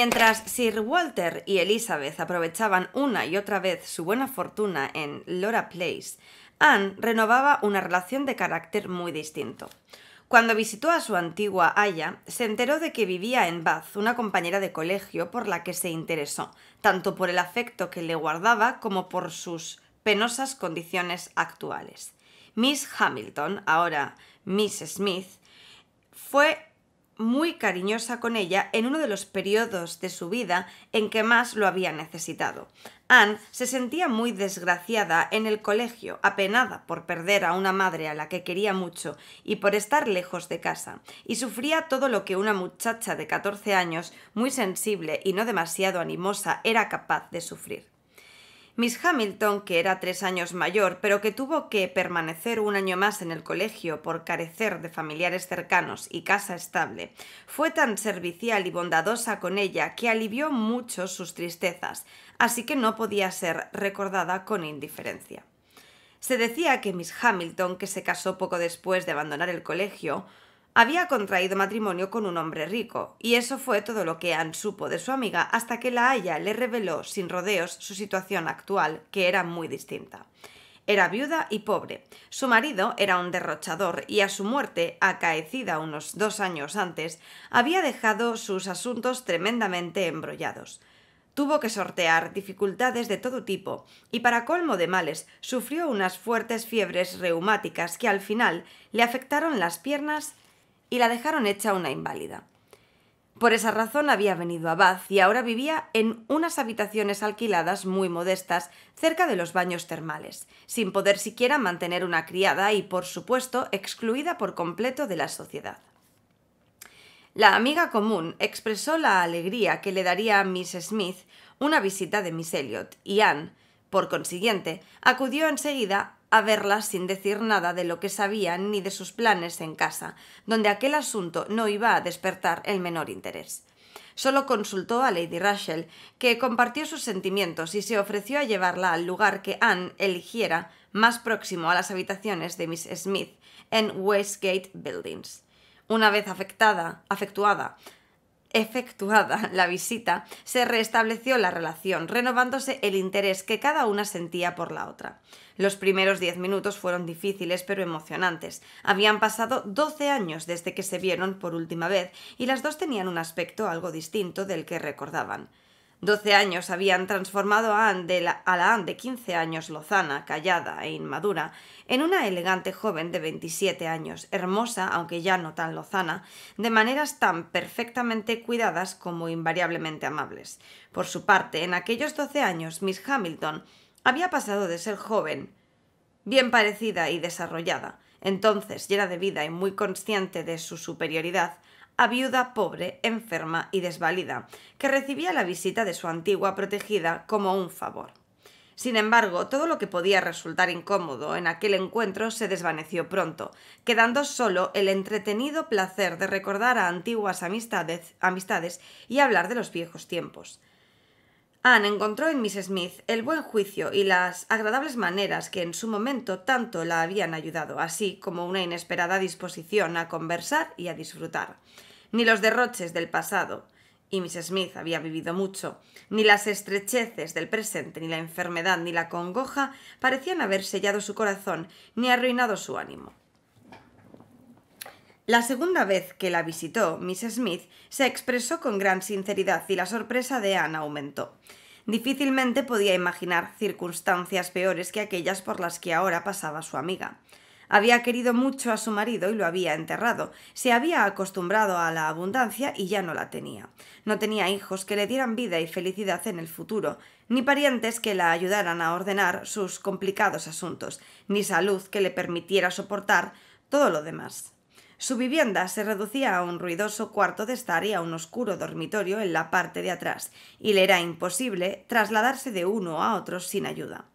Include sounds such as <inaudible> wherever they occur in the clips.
Mientras Sir Walter y Elizabeth aprovechaban una y otra vez su buena fortuna en Laura Place, Anne renovaba una relación de carácter muy distinto. Cuando visitó a su antigua Aya, se enteró de que vivía en Bath una compañera de colegio por la que se interesó, tanto por el afecto que le guardaba como por sus penosas condiciones actuales. Miss Hamilton, ahora Miss Smith, fue muy cariñosa con ella en uno de los periodos de su vida en que más lo había necesitado. Anne se sentía muy desgraciada en el colegio, apenada por perder a una madre a la que quería mucho y por estar lejos de casa, y sufría todo lo que una muchacha de 14 años, muy sensible y no demasiado animosa, era capaz de sufrir. Miss Hamilton, que era tres años mayor, pero que tuvo que permanecer un año más en el colegio por carecer de familiares cercanos y casa estable, fue tan servicial y bondadosa con ella que alivió mucho sus tristezas, así que no podía ser recordada con indiferencia. Se decía que Miss Hamilton, que se casó poco después de abandonar el colegio, había contraído matrimonio con un hombre rico, y eso fue todo lo que Anne supo de su amiga hasta que la Haya le reveló sin rodeos su situación actual, que era muy distinta. Era viuda y pobre. Su marido era un derrochador y a su muerte, acaecida unos dos años antes, había dejado sus asuntos tremendamente embrollados. Tuvo que sortear dificultades de todo tipo y para colmo de males sufrió unas fuertes fiebres reumáticas que al final le afectaron las piernas y la dejaron hecha una inválida. Por esa razón había venido a Bath y ahora vivía en unas habitaciones alquiladas muy modestas cerca de los baños termales, sin poder siquiera mantener una criada y, por supuesto, excluida por completo de la sociedad. La amiga común expresó la alegría que le daría a Miss Smith una visita de Miss Elliot y Anne, por consiguiente, acudió enseguida a verla sin decir nada de lo que sabía ni de sus planes en casa, donde aquel asunto no iba a despertar el menor interés. Solo consultó a Lady Rachel, que compartió sus sentimientos y se ofreció a llevarla al lugar que Anne eligiera más próximo a las habitaciones de Miss Smith en Westgate Buildings. Una vez afectada, afectuada efectuada la visita, se restableció la relación, renovándose el interés que cada una sentía por la otra. Los primeros diez minutos fueron difíciles pero emocionantes. Habían pasado doce años desde que se vieron por última vez y las dos tenían un aspecto algo distinto del que recordaban. Doce años habían transformado a, la, de 15 años lozana, callada e inmadura en una elegante joven de 27 años, hermosa, aunque ya no tan lozana, de maneras tan perfectamente cuidadas como invariablemente amables. Por su parte, en aquellos 12 años, Miss Hamilton había pasado de ser joven, bien parecida y desarrollada, entonces llena de vida y muy consciente de su superioridad, a viuda pobre, enferma y desvalida, que recibía la visita de su antigua protegida como un favor. Sin embargo, todo lo que podía resultar incómodo en aquel encuentro se desvaneció pronto, quedando solo el entretenido placer de recordar a antiguas amistades, amistades y hablar de los viejos tiempos. Anne encontró en Miss Smith el buen juicio y las agradables maneras que en su momento tanto la habían ayudado, así como una inesperada disposición a conversar y a disfrutar ni los derroches del pasado, y Miss Smith había vivido mucho, ni las estrecheces del presente, ni la enfermedad, ni la congoja parecían haber sellado su corazón, ni arruinado su ánimo. La segunda vez que la visitó, Miss Smith se expresó con gran sinceridad y la sorpresa de Anne aumentó. Difícilmente podía imaginar circunstancias peores que aquellas por las que ahora pasaba su amiga. Había querido mucho a su marido y lo había enterrado. Se había acostumbrado a la abundancia y ya no la tenía. No tenía hijos que le dieran vida y felicidad en el futuro, ni parientes que la ayudaran a ordenar sus complicados asuntos, ni salud que le permitiera soportar todo lo demás. Su vivienda se reducía a un ruidoso cuarto de estar y a un oscuro dormitorio en la parte de atrás, y le era imposible trasladarse de uno a otro sin ayuda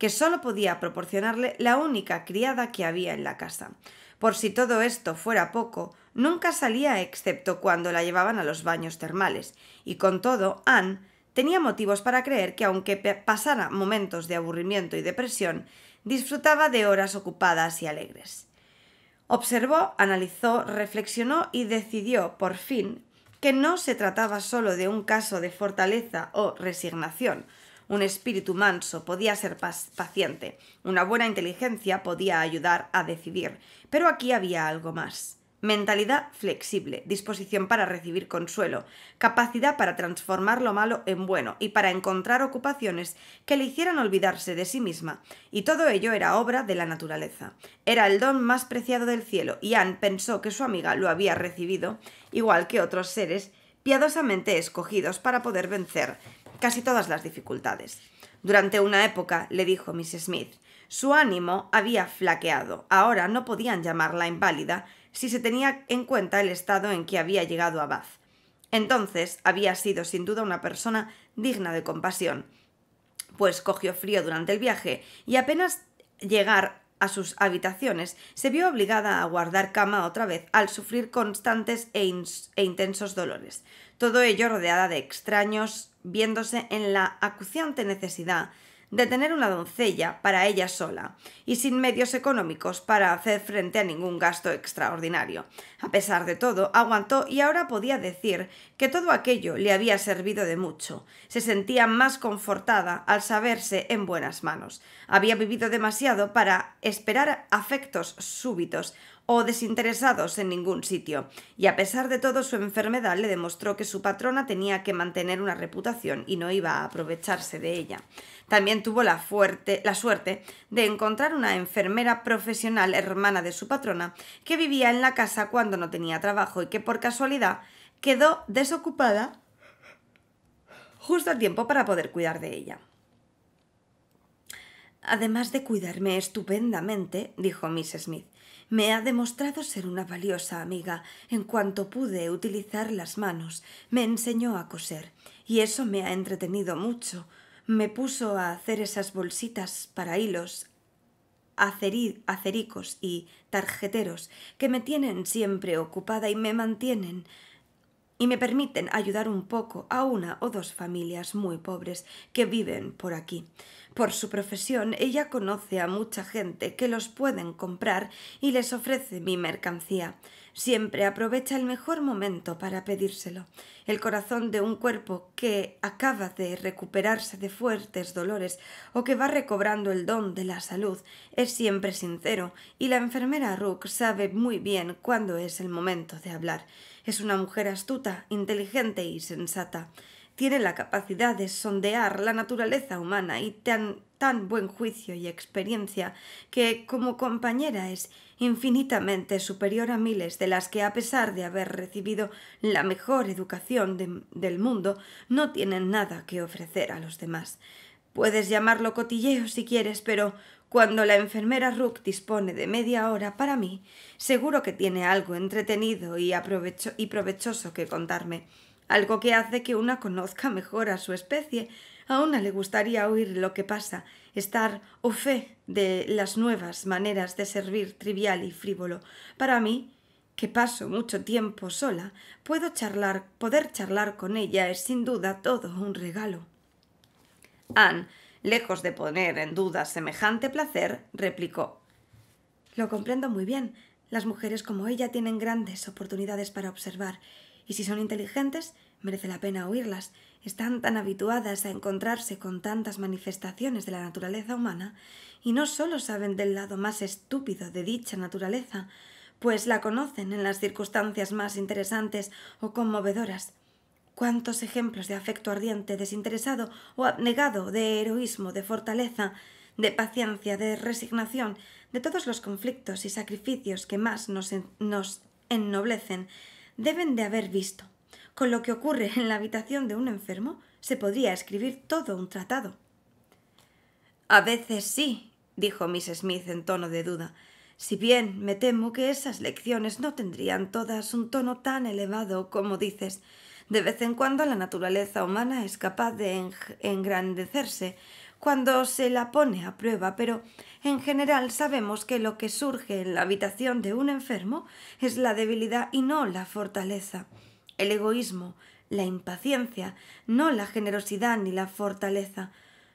que solo podía proporcionarle la única criada que había en la casa. Por si todo esto fuera poco, nunca salía excepto cuando la llevaban a los baños termales, y con todo, Anne tenía motivos para creer que aunque pasara momentos de aburrimiento y depresión, disfrutaba de horas ocupadas y alegres. Observó, analizó, reflexionó y decidió, por fin, que no se trataba solo de un caso de fortaleza o resignación, un espíritu manso podía ser paciente. Una buena inteligencia podía ayudar a decidir. Pero aquí había algo más. Mentalidad flexible, disposición para recibir consuelo, capacidad para transformar lo malo en bueno y para encontrar ocupaciones que le hicieran olvidarse de sí misma. Y todo ello era obra de la naturaleza. Era el don más preciado del cielo y Anne pensó que su amiga lo había recibido, igual que otros seres piadosamente escogidos para poder vencer casi todas las dificultades. Durante una época, le dijo Miss Smith, su ánimo había flaqueado. Ahora no podían llamarla inválida si se tenía en cuenta el estado en que había llegado a Bath. Entonces había sido sin duda una persona digna de compasión, pues cogió frío durante el viaje y apenas llegar a sus habitaciones se vio obligada a guardar cama otra vez al sufrir constantes e, e intensos dolores. Todo ello rodeada de extraños viéndose en la acuciante necesidad de tener una doncella para ella sola y sin medios económicos para hacer frente a ningún gasto extraordinario. A pesar de todo, aguantó y ahora podía decir que todo aquello le había servido de mucho. Se sentía más confortada al saberse en buenas manos. Había vivido demasiado para esperar afectos súbitos o desinteresados en ningún sitio, y a pesar de todo su enfermedad le demostró que su patrona tenía que mantener una reputación y no iba a aprovecharse de ella. También tuvo la, fuerte, la suerte de encontrar una enfermera profesional hermana de su patrona que vivía en la casa cuando no tenía trabajo y que por casualidad quedó desocupada justo a tiempo para poder cuidar de ella. Además de cuidarme estupendamente, dijo Miss Smith, me ha demostrado ser una valiosa amiga. En cuanto pude utilizar las manos, me enseñó a coser, y eso me ha entretenido mucho. Me puso a hacer esas bolsitas para hilos acericos y tarjeteros que me tienen siempre ocupada y me mantienen y me permiten ayudar un poco a una o dos familias muy pobres que viven por aquí. Por su profesión, ella conoce a mucha gente que los pueden comprar y les ofrece mi mercancía. Siempre aprovecha el mejor momento para pedírselo. El corazón de un cuerpo que acaba de recuperarse de fuertes dolores o que va recobrando el don de la salud es siempre sincero y la enfermera Rook sabe muy bien cuándo es el momento de hablar. Es una mujer astuta, inteligente y sensata tiene la capacidad de sondear la naturaleza humana y tan, tan buen juicio y experiencia que como compañera es infinitamente superior a miles de las que a pesar de haber recibido la mejor educación del mundo no tienen nada que ofrecer a los demás. Puedes llamarlo cotilleo si quieres, pero cuando la enfermera Rook dispone de media hora para mí, seguro que tiene algo entretenido y, y provechoso que contarme algo que hace que una conozca mejor a su especie. A una le gustaría oír lo que pasa, estar au fe de las nuevas maneras de servir trivial y frívolo. Para mí, que paso mucho tiempo sola, puedo charlar, poder charlar con ella es sin duda todo un regalo. Anne, lejos de poner en duda semejante placer, replicó Lo comprendo muy bien. Las mujeres como ella tienen grandes oportunidades para observar y si son inteligentes, merece la pena oírlas. Están tan habituadas a encontrarse con tantas manifestaciones de la naturaleza humana, y no solo saben del lado más estúpido de dicha naturaleza, pues la conocen en las circunstancias más interesantes o conmovedoras. Cuántos ejemplos de afecto ardiente, desinteresado o abnegado, de heroísmo, de fortaleza, de paciencia, de resignación, de todos los conflictos y sacrificios que más nos, nos ennoblecen, deben de haber visto. Con lo que ocurre en la habitación de un enfermo se podría escribir todo un tratado. A veces sí, dijo Miss Smith en tono de duda, si bien me temo que esas lecciones no tendrían todas un tono tan elevado como dices. De vez en cuando la naturaleza humana es capaz de engrandecerse cuando se la pone a prueba, pero en general sabemos que lo que surge en la habitación de un enfermo es la debilidad y no la fortaleza, el egoísmo, la impaciencia, no la generosidad ni la fortaleza.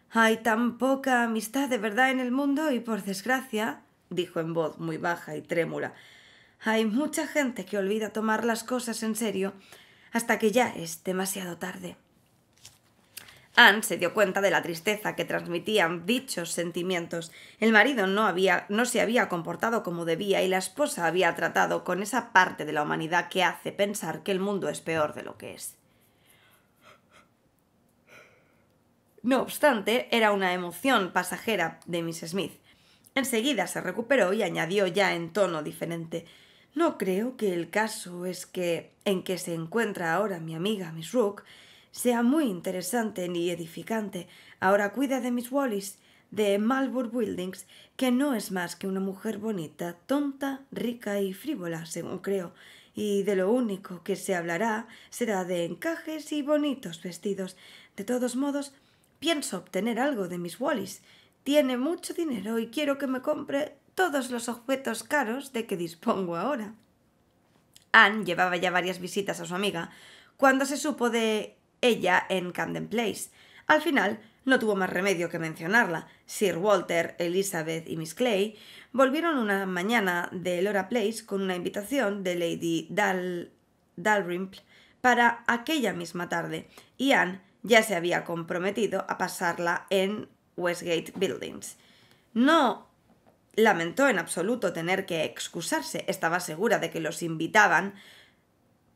Hay tan poca amistad de verdad en el mundo y por desgracia, dijo en voz muy baja y trémula, hay mucha gente que olvida tomar las cosas en serio hasta que ya es demasiado tarde. Anne se dio cuenta de la tristeza que transmitían dichos sentimientos. El marido no, había, no se había comportado como debía y la esposa había tratado con esa parte de la humanidad que hace pensar que el mundo es peor de lo que es. No obstante, era una emoción pasajera de Miss Smith. Enseguida se recuperó y añadió ya en tono diferente No creo que el caso es que en que se encuentra ahora mi amiga Miss Rook sea muy interesante ni edificante. Ahora cuida de Miss Wallis, de Marlborough Buildings, que no es más que una mujer bonita, tonta, rica y frívola, según creo, y de lo único que se hablará será de encajes y bonitos vestidos. De todos modos, pienso obtener algo de Miss Wallis. Tiene mucho dinero y quiero que me compre todos los objetos caros de que dispongo ahora. Anne llevaba ya varias visitas a su amiga, cuando se supo de ella en Camden Place. Al final, no tuvo más remedio que mencionarla. Sir Walter, Elizabeth y Miss Clay volvieron una mañana de Lora Place con una invitación de Lady Dal Dalrymple para aquella misma tarde, y Anne ya se había comprometido a pasarla en Westgate Buildings. No lamentó en absoluto tener que excusarse, estaba segura de que los invitaban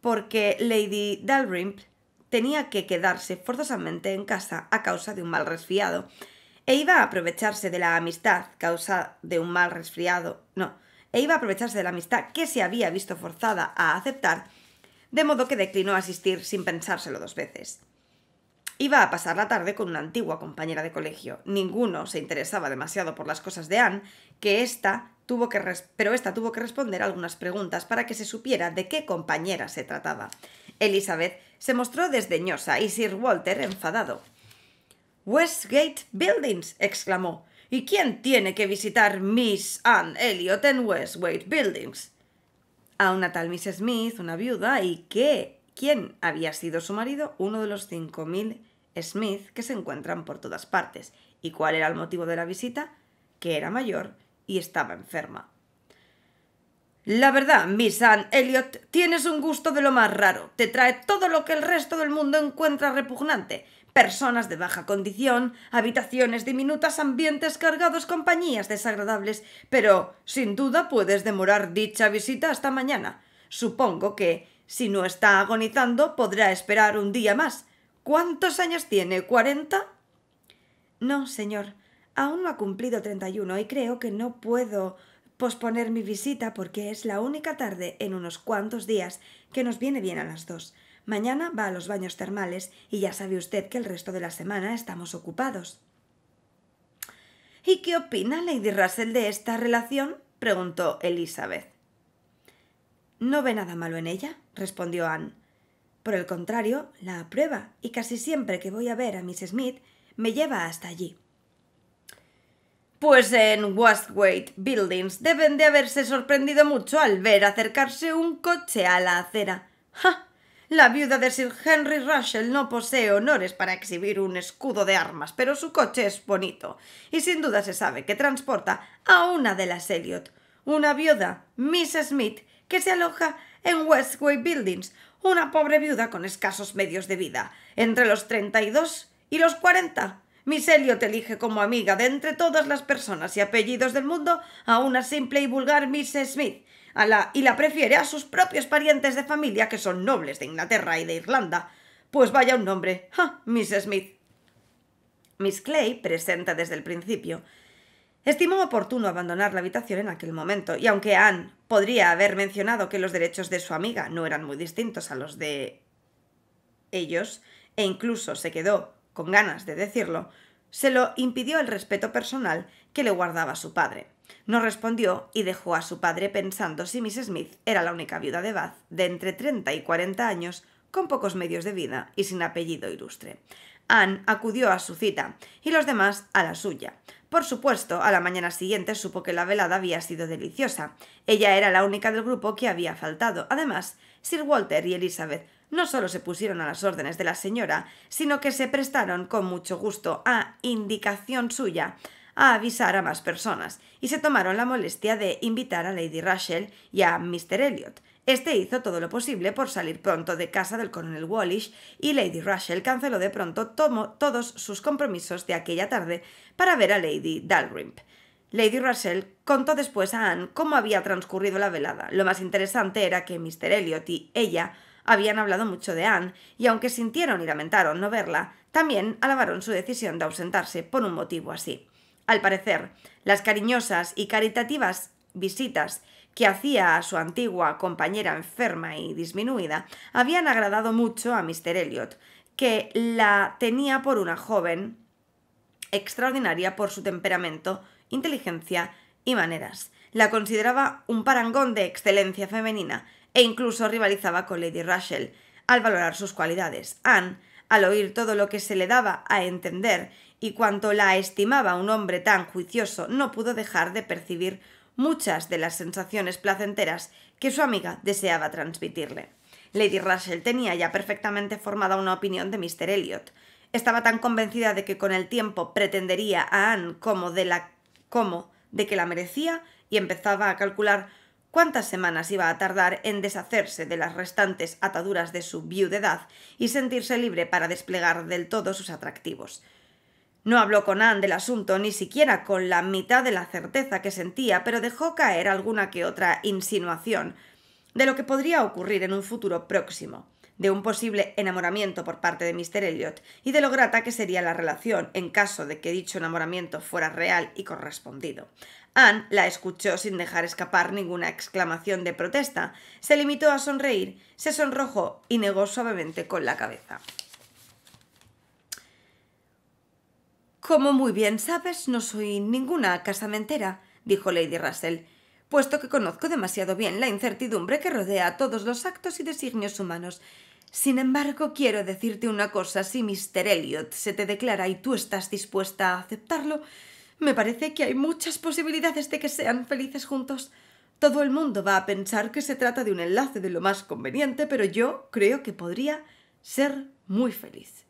porque Lady Dalrymple tenía que quedarse forzosamente en casa a causa de un mal resfriado, e iba a aprovecharse de la amistad causa de un mal resfriado, no, e iba a aprovecharse de la amistad que se había visto forzada a aceptar, de modo que declinó asistir sin pensárselo dos veces. Iba a pasar la tarde con una antigua compañera de colegio. Ninguno se interesaba demasiado por las cosas de Anne, que esta tuvo que pero esta tuvo que responder algunas preguntas para que se supiera de qué compañera se trataba. Elizabeth se mostró desdeñosa y Sir Walter enfadado. Westgate Buildings, exclamó. ¿Y quién tiene que visitar Miss Anne Elliot en Westgate Buildings? A una tal Miss Smith, una viuda, y qué? ¿quién había sido su marido? Uno de los cinco mil Smith que se encuentran por todas partes. ¿Y cuál era el motivo de la visita? Que era mayor y estaba enferma. La verdad, Miss Anne Elliot, tienes un gusto de lo más raro. Te trae todo lo que el resto del mundo encuentra repugnante. Personas de baja condición, habitaciones diminutas, ambientes cargados, compañías desagradables. Pero, sin duda, puedes demorar dicha visita hasta mañana. Supongo que, si no está agonizando, podrá esperar un día más. ¿Cuántos años tiene? ¿Cuarenta? No, señor. Aún no ha cumplido treinta y uno y creo que no puedo posponer mi visita porque es la única tarde en unos cuantos días que nos viene bien a las dos. Mañana va a los baños termales y ya sabe usted que el resto de la semana estamos ocupados. ¿Y qué opina Lady Russell de esta relación? preguntó Elizabeth. No ve nada malo en ella, respondió Anne. Por el contrario, la aprueba, y casi siempre que voy a ver a Miss Smith, me lleva hasta allí. Pues en Westgate Buildings deben de haberse sorprendido mucho al ver acercarse un coche a la acera. La viuda de Sir Henry Russell no posee honores para exhibir un escudo de armas, pero su coche es bonito, y sin duda se sabe que transporta a una de las Elliot, una viuda, Miss Smith, que se aloja en Westway Buildings, una pobre viuda con escasos medios de vida, entre los 32 y los 40. Miss Elliot elige como amiga de entre todas las personas y apellidos del mundo a una simple y vulgar Miss Smith, a la, y la prefiere a sus propios parientes de familia que son nobles de Inglaterra y de Irlanda. Pues vaya un nombre, Miss Smith. Miss Clay, presenta desde el principio, estimó oportuno abandonar la habitación en aquel momento, y aunque Anne podría haber mencionado que los derechos de su amiga no eran muy distintos a los de ellos, e incluso se quedó con ganas de decirlo, se lo impidió el respeto personal que le guardaba su padre. No respondió y dejó a su padre pensando si Miss Smith era la única viuda de Bath de entre 30 y 40 años, con pocos medios de vida y sin apellido ilustre. Anne acudió a su cita y los demás a la suya. Por supuesto, a la mañana siguiente supo que la velada había sido deliciosa. Ella era la única del grupo que había faltado. Además, Sir Walter y Elizabeth no solo se pusieron a las órdenes de la señora, sino que se prestaron con mucho gusto a indicación suya a avisar a más personas y se tomaron la molestia de invitar a Lady Rachel y a Mr. Elliot. Este hizo todo lo posible por salir pronto de casa del coronel Wallish y Lady Rachel canceló de pronto todos sus compromisos de aquella tarde para ver a Lady Dalrymple. Lady Russell contó después a Anne cómo había transcurrido la velada. Lo más interesante era que Mr. Elliot y ella habían hablado mucho de Anne, y aunque sintieron y lamentaron no verla, también alabaron su decisión de ausentarse por un motivo así. Al parecer, las cariñosas y caritativas visitas que hacía a su antigua compañera enferma y disminuida habían agradado mucho a Mr. Elliot, que la tenía por una joven extraordinaria por su temperamento, inteligencia y maneras. La consideraba un parangón de excelencia femenina e incluso rivalizaba con Lady Russell al valorar sus cualidades. Anne, al oír todo lo que se le daba a entender y cuanto la estimaba un hombre tan juicioso, no pudo dejar de percibir muchas de las sensaciones placenteras que su amiga deseaba transmitirle. Lady Russell tenía ya perfectamente formada una opinión de Mr. Elliot. Estaba tan convencida de que con el tiempo pretendería a Anne como de la como de que la merecía y empezaba a calcular cuántas semanas iba a tardar en deshacerse de las restantes ataduras de su viudedad y sentirse libre para desplegar del todo sus atractivos. No habló con Anne del asunto ni siquiera con la mitad de la certeza que sentía, pero dejó caer alguna que otra insinuación de lo que podría ocurrir en un futuro próximo, de un posible enamoramiento por parte de Mr. Elliot y de lo grata que sería la relación en caso de que dicho enamoramiento fuera real y correspondido la escuchó sin dejar escapar ninguna exclamación de protesta. Se limitó a sonreír, se sonrojó y negó suavemente con la cabeza. Como muy bien sabes, no soy ninguna casamentera, dijo Lady Russell, puesto que conozco demasiado bien la incertidumbre que rodea todos los actos y designios humanos. Sin embargo, quiero decirte una cosa, si Mr. Elliot se te declara y tú estás dispuesta a aceptarlo, me parece que hay muchas posibilidades de que sean felices juntos. Todo el mundo va a pensar que se trata de un enlace de lo más conveniente, pero yo creo que podría ser muy feliz.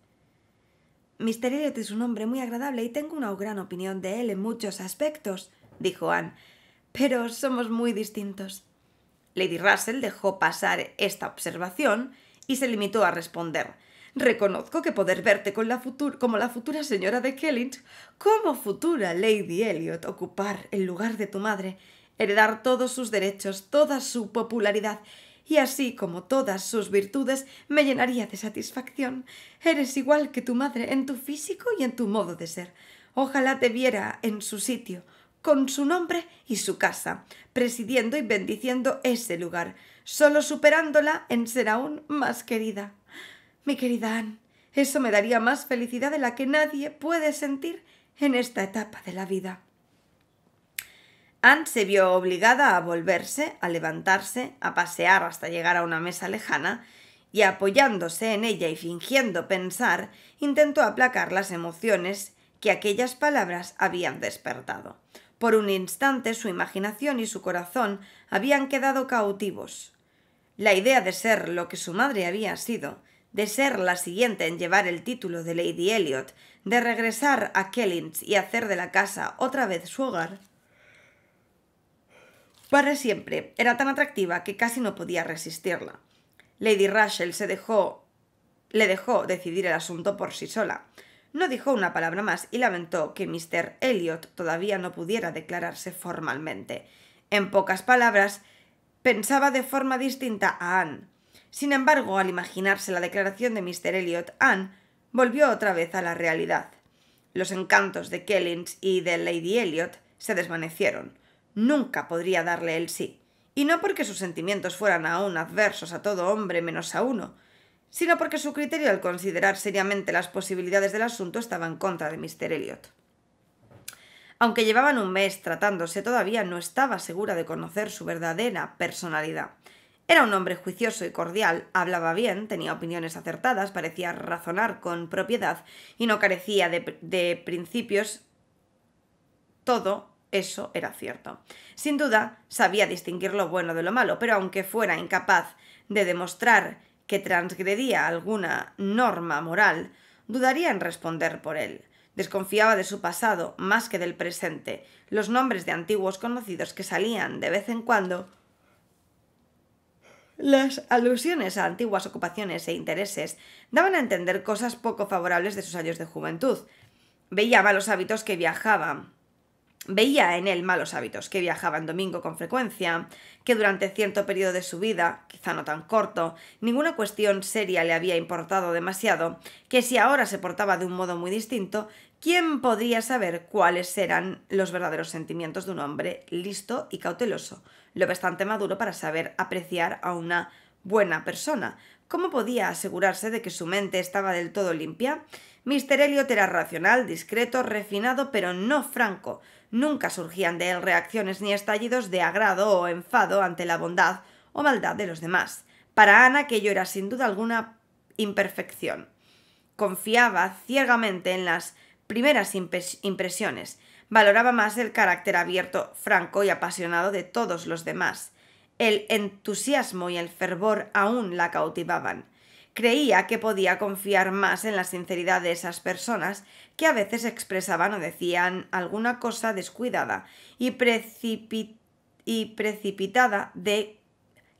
Mr. Elliot es un hombre muy agradable y tengo una gran opinión de él en muchos aspectos, dijo Anne, pero somos muy distintos. Lady Russell dejó pasar esta observación y se limitó a responder Reconozco que poder verte con la como la futura señora de Kellynch, como futura Lady Elliot, ocupar el lugar de tu madre, heredar todos sus derechos, toda su popularidad y así como todas sus virtudes, me llenaría de satisfacción. Eres igual que tu madre en tu físico y en tu modo de ser. Ojalá te viera en su sitio, con su nombre y su casa, presidiendo y bendiciendo ese lugar, solo superándola en ser aún más querida. Mi querida Anne, eso me daría más felicidad de la que nadie puede sentir en esta etapa de la vida. Anne se vio obligada a volverse, a levantarse, a pasear hasta llegar a una mesa lejana, y apoyándose en ella y fingiendo pensar, intentó aplacar las emociones que aquellas palabras habían despertado. Por un instante su imaginación y su corazón habían quedado cautivos. La idea de ser lo que su madre había sido de ser la siguiente en llevar el título de Lady Elliot, de regresar a Kellynch y hacer de la casa otra vez su hogar, para siempre era tan atractiva que casi no podía resistirla. Lady Rachel se dejó le dejó decidir el asunto por sí sola. No dijo una palabra más y lamentó que Mr. Elliot todavía no pudiera declararse formalmente. En pocas palabras, pensaba de forma distinta a Anne, sin embargo, al imaginarse la declaración de Mr. Elliot, Anne volvió otra vez a la realidad. Los encantos de Kellins y de Lady Elliot se desvanecieron. Nunca podría darle el sí. Y no porque sus sentimientos fueran aún adversos a todo hombre menos a uno, sino porque su criterio al considerar seriamente las posibilidades del asunto estaba en contra de Mr. Elliot. Aunque llevaban un mes tratándose, todavía no estaba segura de conocer su verdadera personalidad. Era un hombre juicioso y cordial, hablaba bien, tenía opiniones acertadas, parecía razonar con propiedad y no carecía de, principios. Todo eso era cierto. Sin duda, sabía distinguir lo bueno de lo malo, pero aunque fuera incapaz de demostrar que transgredía alguna norma moral, dudaría en responder por él. Desconfiaba de su pasado más que del presente. Los nombres de antiguos conocidos que salían de vez en cuando las alusiones a antiguas ocupaciones e intereses daban a entender cosas poco favorables de sus años de juventud. Veía malos hábitos que viajaban. Veía en él malos hábitos, que viajaba en domingo con frecuencia, que durante cierto periodo de su vida, quizá no tan corto, ninguna cuestión seria le había importado demasiado, que si ahora se portaba de un modo muy distinto, ¿quién podría saber cuáles eran los verdaderos sentimientos de un hombre listo y cauteloso? lo bastante maduro para saber apreciar a una buena persona. ¿Cómo podía asegurarse de que su mente estaba del todo limpia? Mr. Elliot era racional, discreto, refinado, pero no franco. Nunca surgían de él reacciones ni estallidos de agrado o enfado ante la bondad o maldad de los demás. Para Ana aquello era sin duda alguna imperfección. Confiaba ciegamente en las primeras impresiones, valoraba más el carácter abierto, franco y apasionado de todos los demás. El entusiasmo y el fervor aún la cautivaban. Creía que podía confiar más en la sinceridad de esas personas que a veces expresaban o decían alguna cosa descuidada y, precipitada de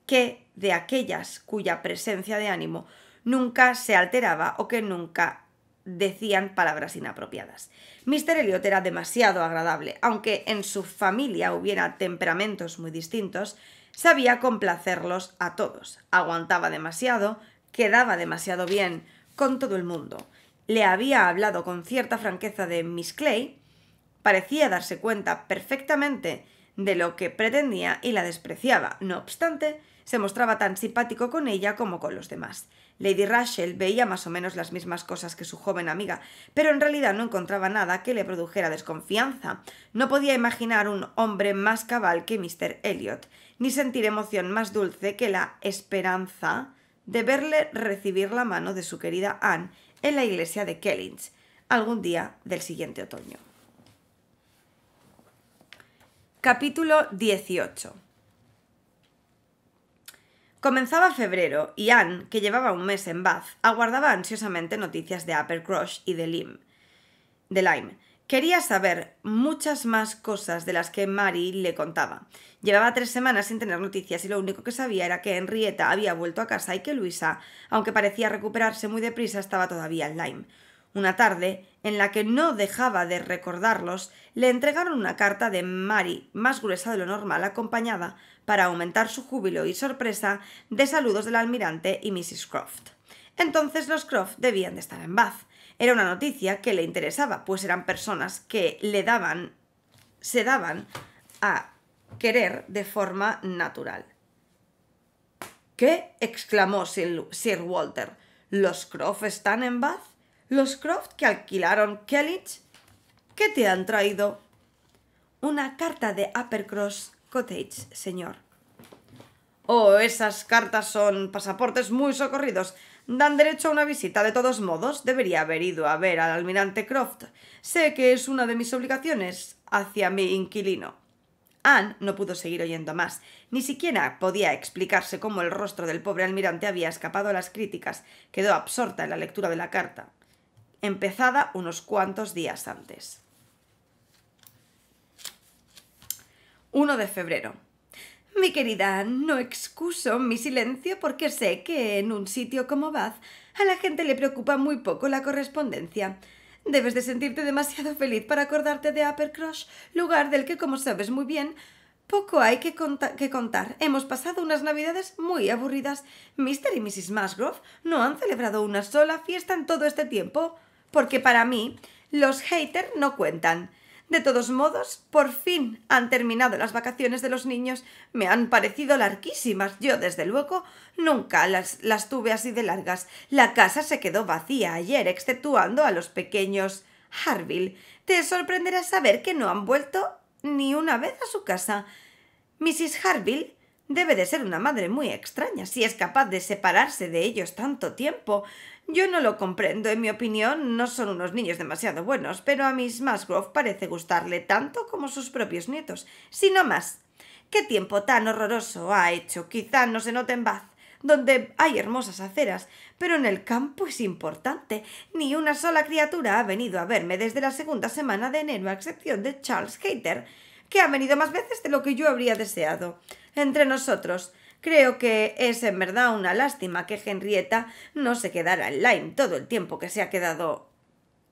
que de aquellas cuya presencia de ánimo nunca se alteraba o que nunca decían palabras inapropiadas. Mr. Elliot era demasiado agradable, aunque en su familia hubiera temperamentos muy distintos, sabía complacerlos a todos, aguantaba demasiado, quedaba demasiado bien con todo el mundo. Le había hablado con cierta franqueza de Miss Clay, parecía darse cuenta perfectamente de lo que pretendía y la despreciaba. No obstante, se mostraba tan simpático con ella como con los demás. Lady Rachel veía más o menos las mismas cosas que su joven amiga, pero en realidad no encontraba nada que le produjera desconfianza. No podía imaginar un hombre más cabal que Mr. Elliot, ni sentir emoción más dulce que la esperanza de verle recibir la mano de su querida Anne en la iglesia de Kellynch algún día del siguiente otoño. Capítulo 18 Comenzaba febrero y Anne, que llevaba un mes en Bath, aguardaba ansiosamente noticias de Crush y de Lyme. De Lyme. Quería saber muchas más cosas de las que Mary le contaba. Llevaba tres semanas sin tener noticias y lo único que sabía era que Henrietta había vuelto a casa y que Luisa, aunque parecía recuperarse muy deprisa, estaba todavía en Lyme. Una tarde, en la que no dejaba de recordarlos, le entregaron una carta de Mary más gruesa de lo normal, acompañada para aumentar su júbilo y sorpresa de saludos del almirante y Mrs. Croft. Entonces los Croft debían de estar en Bath. Era una noticia que le interesaba, pues eran personas que le daban, se daban a querer de forma natural. ¿Qué? exclamó Sir Walter. ¿Los Croft están en Bath? ¿Los Croft que alquilaron Kellynch? ¿Qué te han traído? Una carta de Uppercross Cottage, señor. Oh, esas cartas son pasaportes muy socorridos. Dan derecho a una visita. De todos modos, debería haber ido a ver al almirante Croft. Sé que es una de mis obligaciones hacia mi inquilino. Anne no pudo seguir oyendo más. Ni siquiera podía explicarse cómo el rostro del pobre almirante había escapado a las críticas. Quedó absorta en la lectura de la carta, empezada unos cuantos días antes. 1 de febrero. Mi querida, no excuso mi silencio porque sé que en un sitio como Bath a la gente le preocupa muy poco la correspondencia. Debes de sentirte demasiado feliz para acordarte de Uppercross, lugar del que, como sabes muy bien, poco hay que, contar. Hemos pasado unas navidades muy aburridas. Mr. y Mrs. Musgrove no han celebrado una sola fiesta en todo este tiempo, porque para mí los haters no cuentan. De todos modos, por fin han terminado las vacaciones de los niños. Me han parecido larguísimas. Yo, desde luego, nunca las, las tuve así de largas. La casa se quedó vacía ayer, exceptuando a los pequeños. Harville, te sorprenderá saber que no han vuelto ni una vez a su casa. Mrs. Harville debe de ser una madre muy extraña si es capaz de separarse de ellos tanto tiempo. Yo no lo comprendo, en mi opinión, no son unos niños demasiado buenos, pero a Miss Musgrove parece gustarle tanto como sus propios nietos, si no más. ¿Qué tiempo tan horroroso ha hecho? Quizá no se note en Bath, donde hay hermosas aceras, pero en el campo es importante. Ni una sola criatura ha venido a verme desde la segunda semana de enero, a excepción de Charles Hater, que ha venido más veces de lo que yo habría deseado. Entre nosotros, Creo que es en verdad una lástima que Henrietta no se quedara en Lyme todo el tiempo que se ha quedado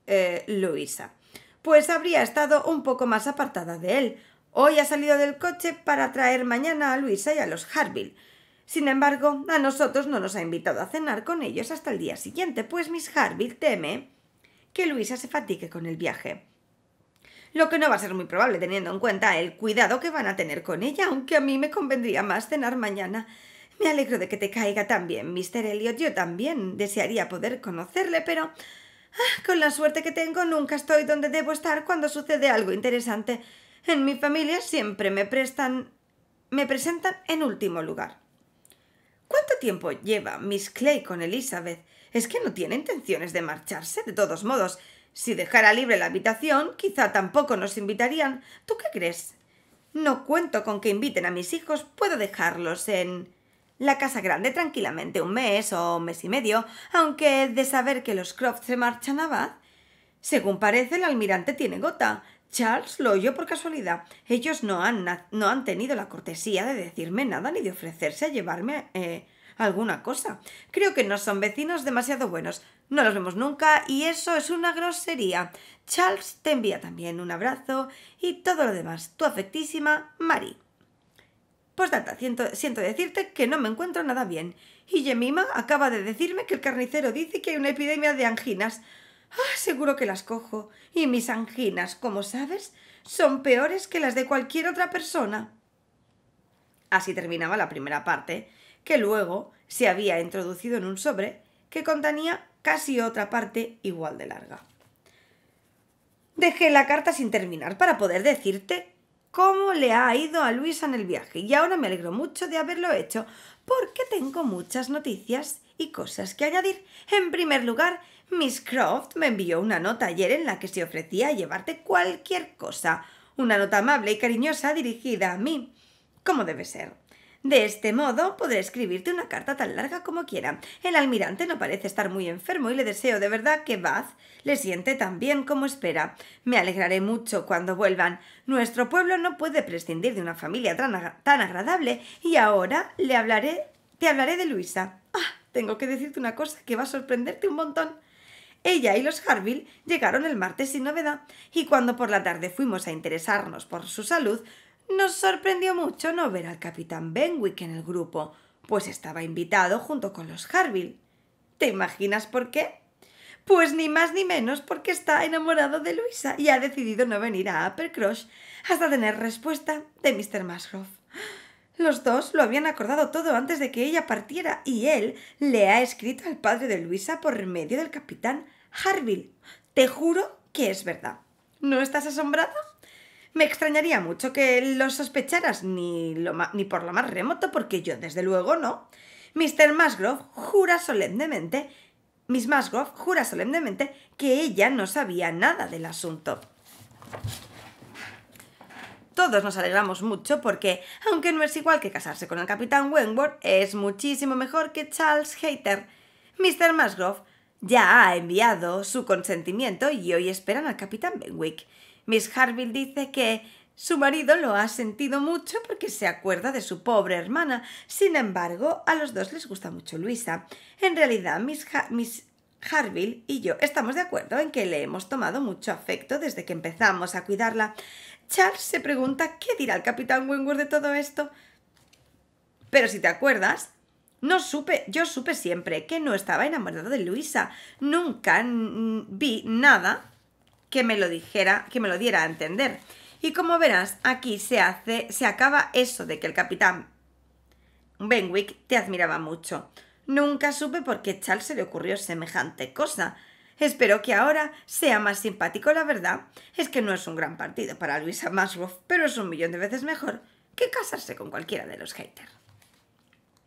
eh, Luisa, pues habría estado un poco más apartada de él. Hoy ha salido del coche para traer mañana a Luisa y a los Harville. Sin embargo, a nosotros no nos ha invitado a cenar con ellos hasta el día siguiente, pues Miss Harville teme que Luisa se fatigue con el viaje lo que no va a ser muy probable teniendo en cuenta el cuidado que van a tener con ella, aunque a mí me convendría más cenar mañana. Me alegro de que te caiga también, Mr. Elliot. Yo también desearía poder conocerle, pero ah, con la suerte que tengo nunca estoy donde debo estar cuando sucede algo interesante. En mi familia siempre me prestan me presentan en último lugar. ¿Cuánto tiempo lleva Miss Clay con Elizabeth? Es que no tiene intenciones de marcharse, de todos modos. Si dejara libre la habitación, quizá tampoco nos invitarían. ¿Tú qué crees? No cuento con que inviten a mis hijos, puedo dejarlos en la casa grande tranquilamente un mes o un mes y medio, aunque de saber que los Croft se marchan a Bath. Según parece, el almirante tiene gota. Charles lo oyó por casualidad. Ellos no han, no han tenido la cortesía de decirme nada ni de ofrecerse a llevarme eh, alguna cosa. Creo que no son vecinos demasiado buenos. No los vemos nunca y eso es una grosería. Charles te envía también un abrazo y todo lo demás. Tu afectísima, Mari. Postdata, siento, siento decirte que no me encuentro nada bien. Y Jemima acaba de decirme que el carnicero dice que hay una epidemia de anginas. Ah, seguro que las cojo. Y mis anginas, como sabes, son peores que las de cualquier otra persona. Así terminaba la primera parte que luego se había introducido en un sobre que contenía casi otra parte igual de larga. Dejé la carta sin terminar para poder decirte cómo le ha ido a Luisa en el viaje y ahora me alegro mucho de haberlo hecho porque tengo muchas noticias y cosas que añadir. En primer lugar, Miss Croft me envió una nota ayer en la que se ofrecía a llevarte cualquier cosa, una nota amable y cariñosa dirigida a mí, como debe ser. De este modo, podré escribirte una carta tan larga como quiera. El almirante no parece estar muy enfermo y le deseo de verdad que Bath le siente tan bien como espera. Me alegraré mucho cuando vuelvan. Nuestro pueblo no puede prescindir de una familia tan, agradable y ahora le hablaré, te hablaré de Luisa. Ah, tengo que decirte una cosa que va a sorprenderte un montón. Ella y los Harville llegaron el martes sin novedad, y cuando por la tarde fuimos a interesarnos por su salud, nos sorprendió mucho no ver al capitán Benwick en el grupo, pues estaba invitado junto con los Harville. ¿Te imaginas por qué? Pues ni más ni menos porque está enamorado de Luisa y ha decidido no venir a Uppercross hasta tener respuesta de Mr. Musgrove. Los dos lo habían acordado todo antes de que ella partiera y él le ha escrito al padre de Luisa por medio del capitán Harville. Te juro que es verdad. ¿No estás asombrado? Me extrañaría mucho que lo sospecharas ni, lo ni por lo más remoto, porque yo desde luego no. Mr. Musgrove jura solemnemente, Miss Musgrove jura solemnemente que ella no sabía nada del asunto. Todos nos alegramos mucho porque, aunque no es igual que casarse con el capitán Wentworth, es muchísimo mejor que Charles Hayter. Mr. Musgrove ya ha enviado su consentimiento y hoy esperan al capitán Benwick. Miss Harville dice que su marido lo ha sentido mucho porque se acuerda de su pobre hermana. Sin embargo, a los dos les gusta mucho Luisa. En realidad, Miss, Harville y yo estamos de acuerdo en que le hemos tomado mucho afecto desde que empezamos a cuidarla. Charles se pregunta qué dirá el capitán Wentworth de todo esto. Pero si te acuerdas, no supe, yo supe siempre que no estaba enamorado de Luisa. Nunca vi nada que me lo dijera, que me lo diera a entender. Y como verás, aquí se hace, se acaba eso de que el capitán Benwick te admiraba mucho. Nunca supe por qué Charles se le ocurrió semejante cosa. Espero que ahora sea más simpático, la verdad. Es que no es un gran partido para Luisa Maslow, pero es un millón de veces mejor que casarse con cualquiera de los haters.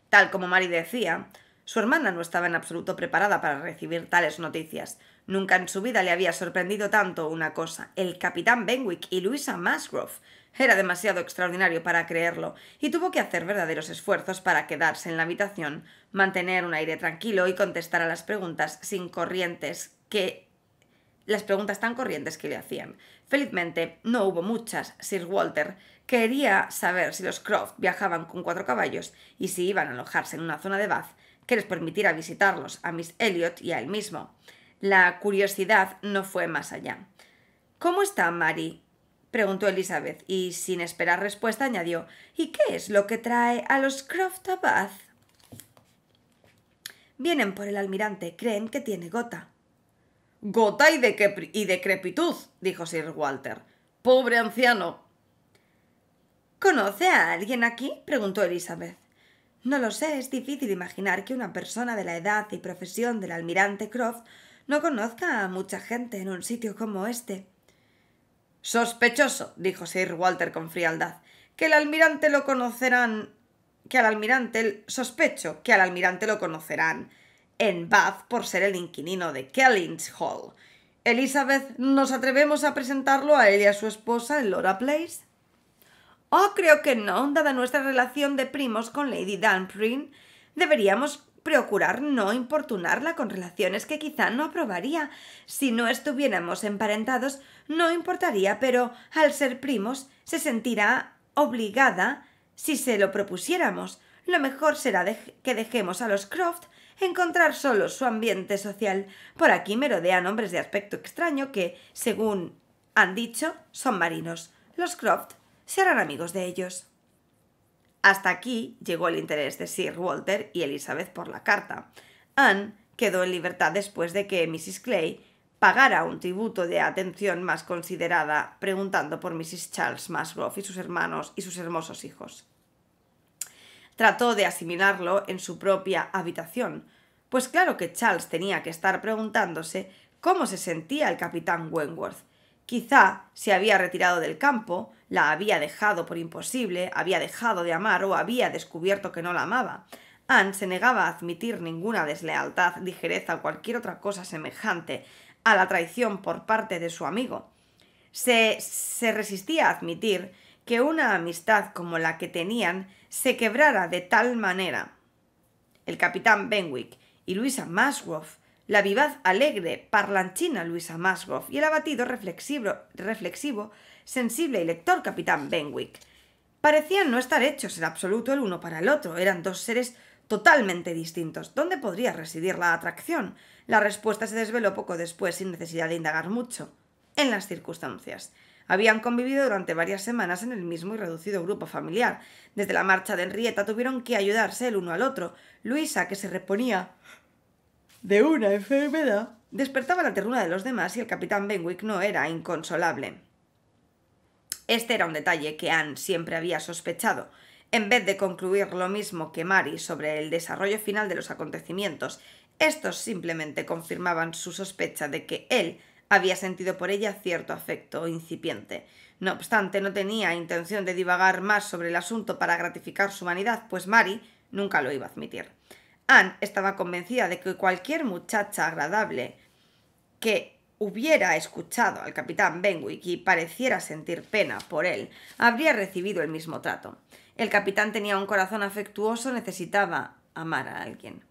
Tal como Mary decía, su hermana no estaba en absoluto preparada para recibir tales noticias. Nunca en su vida le había sorprendido tanto una cosa. El capitán Benwick y Luisa Musgrove era demasiado extraordinario para creerlo, y tuvo que hacer verdaderos esfuerzos para quedarse en la habitación, mantener un aire tranquilo y contestar a las preguntas sin corrientes que las preguntas tan corrientes que le hacían. Felizmente no hubo muchas. Sir Walter quería saber si los Croft viajaban con cuatro caballos y si iban a alojarse en una zona de Bath que les permitiera visitarlos a Miss Elliot y a él mismo. La curiosidad no fue más allá. ¿Cómo está Mary? preguntó Elizabeth, y sin esperar respuesta añadió ¿Y qué es lo que trae a los Croft a Bath? Vienen por el almirante, creen que tiene gota. Gota y, de y decrepitud, dijo Sir Walter. Pobre anciano. ¿Conoce a alguien aquí? preguntó Elizabeth. No lo sé, es difícil imaginar que una persona de la edad y profesión del almirante Croft no conozca a mucha gente en un sitio como este. Sospechoso, dijo Sir Walter con frialdad, que el almirante lo conocerán. que al almirante sospecho que al almirante lo conocerán en Bath por ser el inquilino de Kellynch Hall. Elizabeth, ¿nos atrevemos a presentarlo a él y a su esposa en Laura Place? Oh, creo que no, dada nuestra relación de primos con Lady Dunprin, deberíamos procurar no importunarla con relaciones que quizá no aprobaría. Si no estuviéramos emparentados, no importaría, pero al ser primos, se sentirá obligada si se lo propusiéramos. Lo mejor será que dejemos a los Croft encontrar solo su ambiente social. Por aquí merodean hombres de aspecto extraño que, según han dicho, son marinos. Los Croft serán amigos de ellos. Hasta aquí llegó el interés de Sir Walter y Elizabeth por la carta. Anne quedó en libertad después de que Mrs. Clay pagara un tributo de atención más considerada, preguntando por Mrs. Charles Musgrove y sus hermanos y sus hermosos hijos. Trató de asimilarlo en su propia habitación, pues claro que Charles tenía que estar preguntándose cómo se sentía el capitán Wentworth. Quizá se había retirado del campo, la había dejado por imposible, había dejado de amar o había descubierto que no la amaba. Anne se negaba a admitir ninguna deslealtad, ligereza o cualquier otra cosa semejante a la traición por parte de su amigo. Se, se resistía a admitir que una amistad como la que tenían se quebrara de tal manera. El capitán Benwick y Luisa Musgrove, la vivaz, alegre, parlanchina Luisa Musgrove y el abatido reflexivo, reflexivo sensible y lector capitán Benwick. Parecían no estar hechos en absoluto el uno para el otro, eran dos seres totalmente distintos. ¿Dónde podría residir la atracción? La respuesta se desveló poco después sin necesidad de indagar mucho. En las circunstancias. Habían convivido durante varias semanas en el mismo y reducido grupo familiar. Desde la marcha de Henrietta tuvieron que ayudarse el uno al otro. Luisa, que se reponía de una enfermedad, despertaba la ternura de los demás y el capitán Benwick no era inconsolable. Este era un detalle que Anne siempre había sospechado. En vez de concluir lo mismo que Mary sobre el desarrollo final de los acontecimientos, estos simplemente confirmaban su sospecha de que él había sentido por ella cierto afecto incipiente. No obstante, no tenía intención de divagar más sobre el asunto para gratificar su vanidad, pues Mary nunca lo iba a admitir. Anne estaba convencida de que cualquier muchacha agradable que hubiera escuchado al capitán Benwick y pareciera sentir pena por él, habría recibido el mismo trato. El capitán tenía un corazón afectuoso, necesitaba amar a alguien.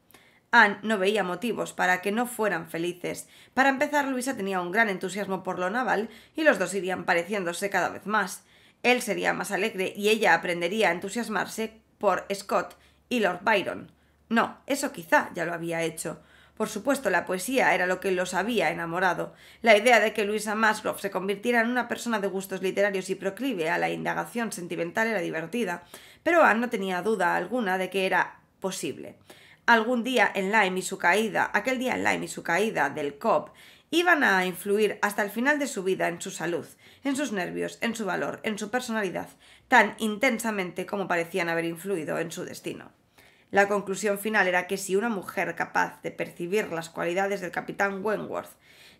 Anne no veía motivos para que no fueran felices. Para empezar, Luisa tenía un gran entusiasmo por lo naval y los dos irían pareciéndose cada vez más. Él sería más alegre y ella aprendería a entusiasmarse por Scott y Lord Byron. No, eso quizá ya lo había hecho. Por supuesto, la poesía era lo que los había enamorado. La idea de que Luisa Musgrove se convirtiera en una persona de gustos literarios y proclive a la indagación sentimental era divertida, pero Anne no tenía duda alguna de que era posible. Algún día en Lyme y su caída, aquel día en Lyme y su caída del COP, iban a influir hasta el final de su vida en su salud, en sus nervios, en su valor, en su personalidad, tan intensamente como parecían haber influido en su destino. La conclusión final era que si una mujer capaz de percibir las cualidades del capitán Wentworth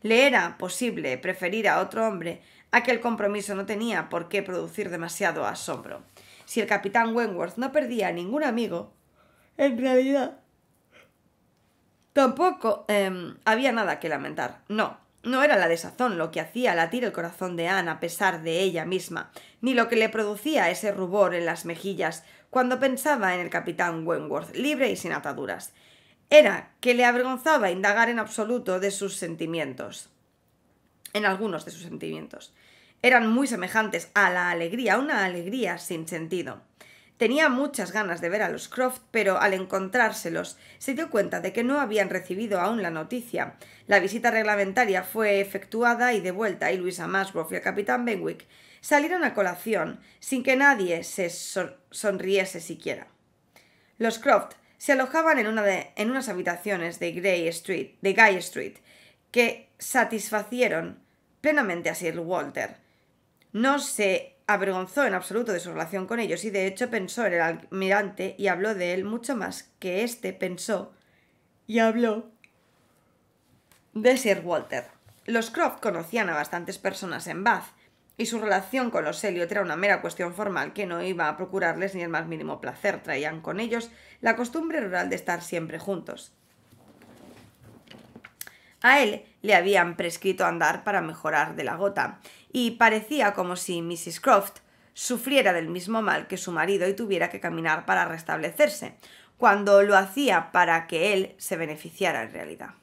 le era posible preferir a otro hombre, aquel compromiso no tenía por qué producir demasiado asombro. Si el capitán Wentworth no perdía a ningún amigo, en realidad tampoco em, había nada que lamentar. No, no era la desazón lo que hacía latir el corazón de Anne a pesar de ella misma, ni lo que le producía ese rubor en las mejillas cuando pensaba en el capitán Wentworth, libre y sin ataduras. Era que le avergonzaba indagar en absoluto de sus sentimientos, en algunos de sus sentimientos. Eran muy semejantes a la alegría, una alegría sin sentido. Tenía muchas ganas de ver a los Croft, pero al encontrárselos se dio cuenta de que no habían recibido aún la noticia. La visita reglamentaria fue efectuada y de vuelta, y Luisa musgrove y el capitán Benwick salieron a colación, sin que nadie se sonriese siquiera. Los Croft se alojaban en, una en unas habitaciones de, Grey Street, de Guy Street, que satisfacieron plenamente a Sir Walter. No se avergonzó en absoluto de su relación con ellos y de hecho pensó en el almirante y habló de él mucho más que éste pensó y habló de Sir Walter. Los Croft conocían a bastantes personas en Bath, y su relación con los Elliot era una mera cuestión formal que no iba a procurarles ni el más mínimo placer. Traían con ellos la costumbre rural de estar siempre juntos. A él le habían prescrito andar para mejorar de la gota, y parecía como si Mrs. Croft sufriera del mismo mal que su marido y tuviera que caminar para restablecerse, cuando lo hacía para que él se beneficiara en realidad.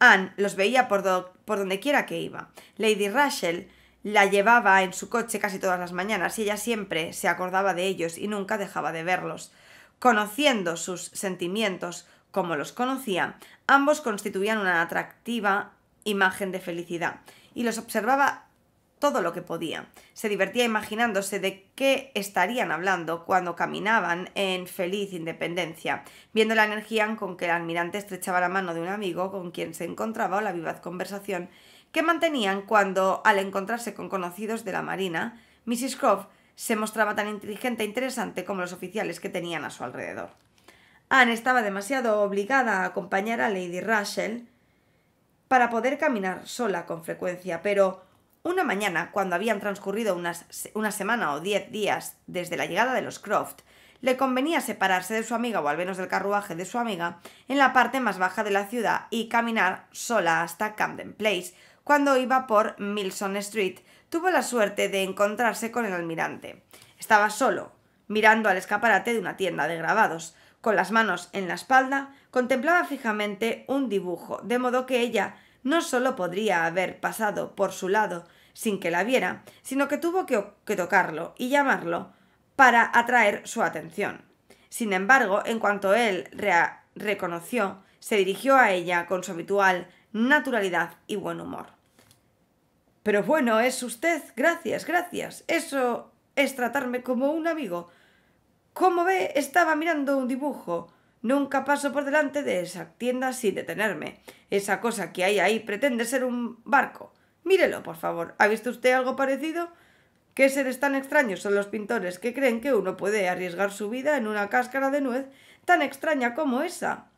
Anne los veía por, por donde quiera que iba. Lady Rachel la llevaba en su coche casi todas las mañanas y ella siempre se acordaba de ellos y nunca dejaba de verlos. Conociendo sus sentimientos como los conocía, ambos constituían una atractiva imagen de felicidad y los observaba todo lo que podía. Se divertía imaginándose de qué estarían hablando cuando caminaban en feliz independencia, viendo la energía con que el almirante estrechaba la mano de un amigo con quien se encontraba o la vivaz conversación que mantenían cuando, al encontrarse con conocidos de la Marina, Mrs. Croft se mostraba tan inteligente e interesante como los oficiales que tenían a su alrededor. Anne estaba demasiado obligada a acompañar a Lady Russell para poder caminar sola con frecuencia, pero una mañana, cuando habían transcurrido unas, una semana o diez días desde la llegada de los Croft, le convenía separarse de su amiga o al menos del carruaje de su amiga en la parte más baja de la ciudad y caminar sola hasta Camden Place, cuando iba por Milson Street, tuvo la suerte de encontrarse con el almirante. Estaba solo, mirando al escaparate de una tienda de grabados. Con las manos en la espalda, contemplaba fijamente un dibujo, de modo que ella no solo podría haber pasado por su lado sin que la viera, sino que tuvo que, tocarlo y llamarlo para atraer su atención. Sin embargo, en cuanto él reconoció, se dirigió a ella con su habitual naturalidad y buen humor. Pero bueno, es usted, gracias, gracias. Eso es tratarme como un amigo. Como ve, estaba mirando un dibujo. Nunca paso por delante de esa tienda sin detenerme. Esa cosa que hay ahí pretende ser un barco. Mírelo, por favor. ¿Ha visto usted algo parecido? ¿Qué seres tan extraños son los pintores que creen que uno puede arriesgar su vida en una cáscara de nuez tan extraña como esa?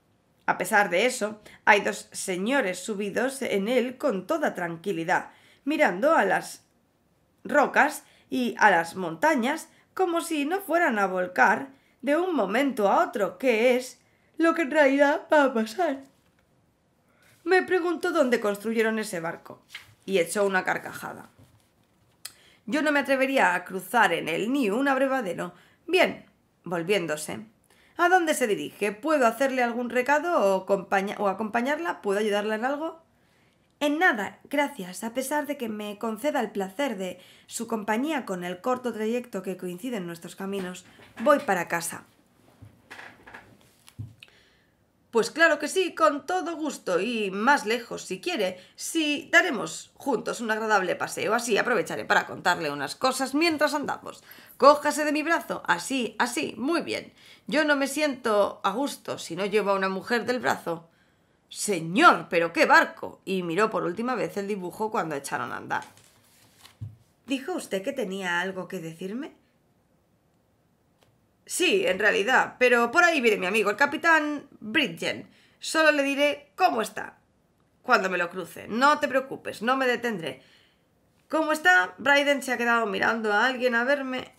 A pesar de eso, hay dos señores subidos en él con toda tranquilidad, mirando a las rocas y a las montañas como si no fueran a volcar de un momento a otro, que es lo que en realidad va a pasar. Me pregunto dónde construyeron ese barco, y echó una carcajada. Yo no me atrevería a cruzar en él ni un abrevadero. Bien, volviéndose, ¿A dónde se dirige? ¿Puedo hacerle algún recado o, acompañarla? ¿Puedo ayudarla en algo? En nada, gracias, a pesar de que me conceda el placer de su compañía con el corto trayecto que coincide en nuestros caminos, voy para casa. Pues claro que sí, con todo gusto y más lejos si quiere. Si daremos juntos un agradable paseo, así aprovecharé para contarle unas cosas mientras andamos. Cójase de mi brazo, así, así, muy bien. Yo no me siento a gusto si no llevo a una mujer del brazo. Señor, pero qué barco. Y miró por última vez el dibujo cuando echaron a andar. ¿Dijo usted que tenía algo que decirme? Sí, en realidad, pero por ahí viene mi amigo, el capitán Bridgen. Solo le diré cómo está. Cuando me lo cruce, no te preocupes, no me detendré. ¿Cómo está? Bryden se ha quedado mirando a alguien a verme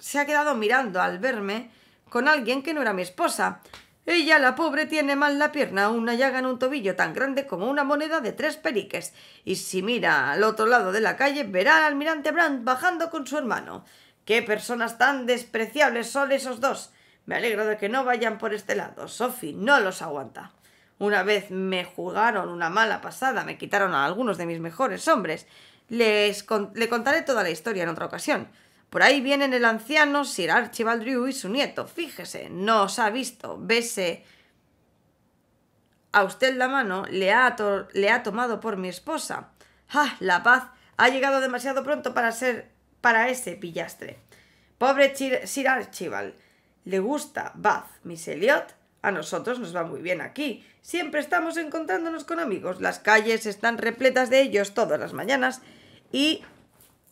se ha quedado mirando al verme con alguien que no era mi esposa. Ella, la pobre, tiene mal la pierna, una llaga en un tobillo tan grande como una moneda de tres periques. Y si mira al otro lado de la calle, verá al almirante Brandt bajando con su hermano. ¡Qué personas tan despreciables son esos dos! Me alegro de que no vayan por este lado. Sophie no los aguanta. Una vez me jugaron una mala pasada, me quitaron a algunos de mis mejores hombres. Les le contaré toda la historia en otra ocasión. Por ahí vienen el anciano Sir Archibald Drew y su nieto. Fíjese, no os ha visto. Bese a usted la mano, le ha, le ha tomado por mi esposa. ¡Ah, la paz! Ha llegado demasiado pronto para ser para ese pillastre. Pobre Sir Archibald. Le gusta Bath, Miss Elliot. A nosotros nos va muy bien aquí. Siempre estamos encontrándonos con amigos. Las calles están repletas de ellos todas las mañanas y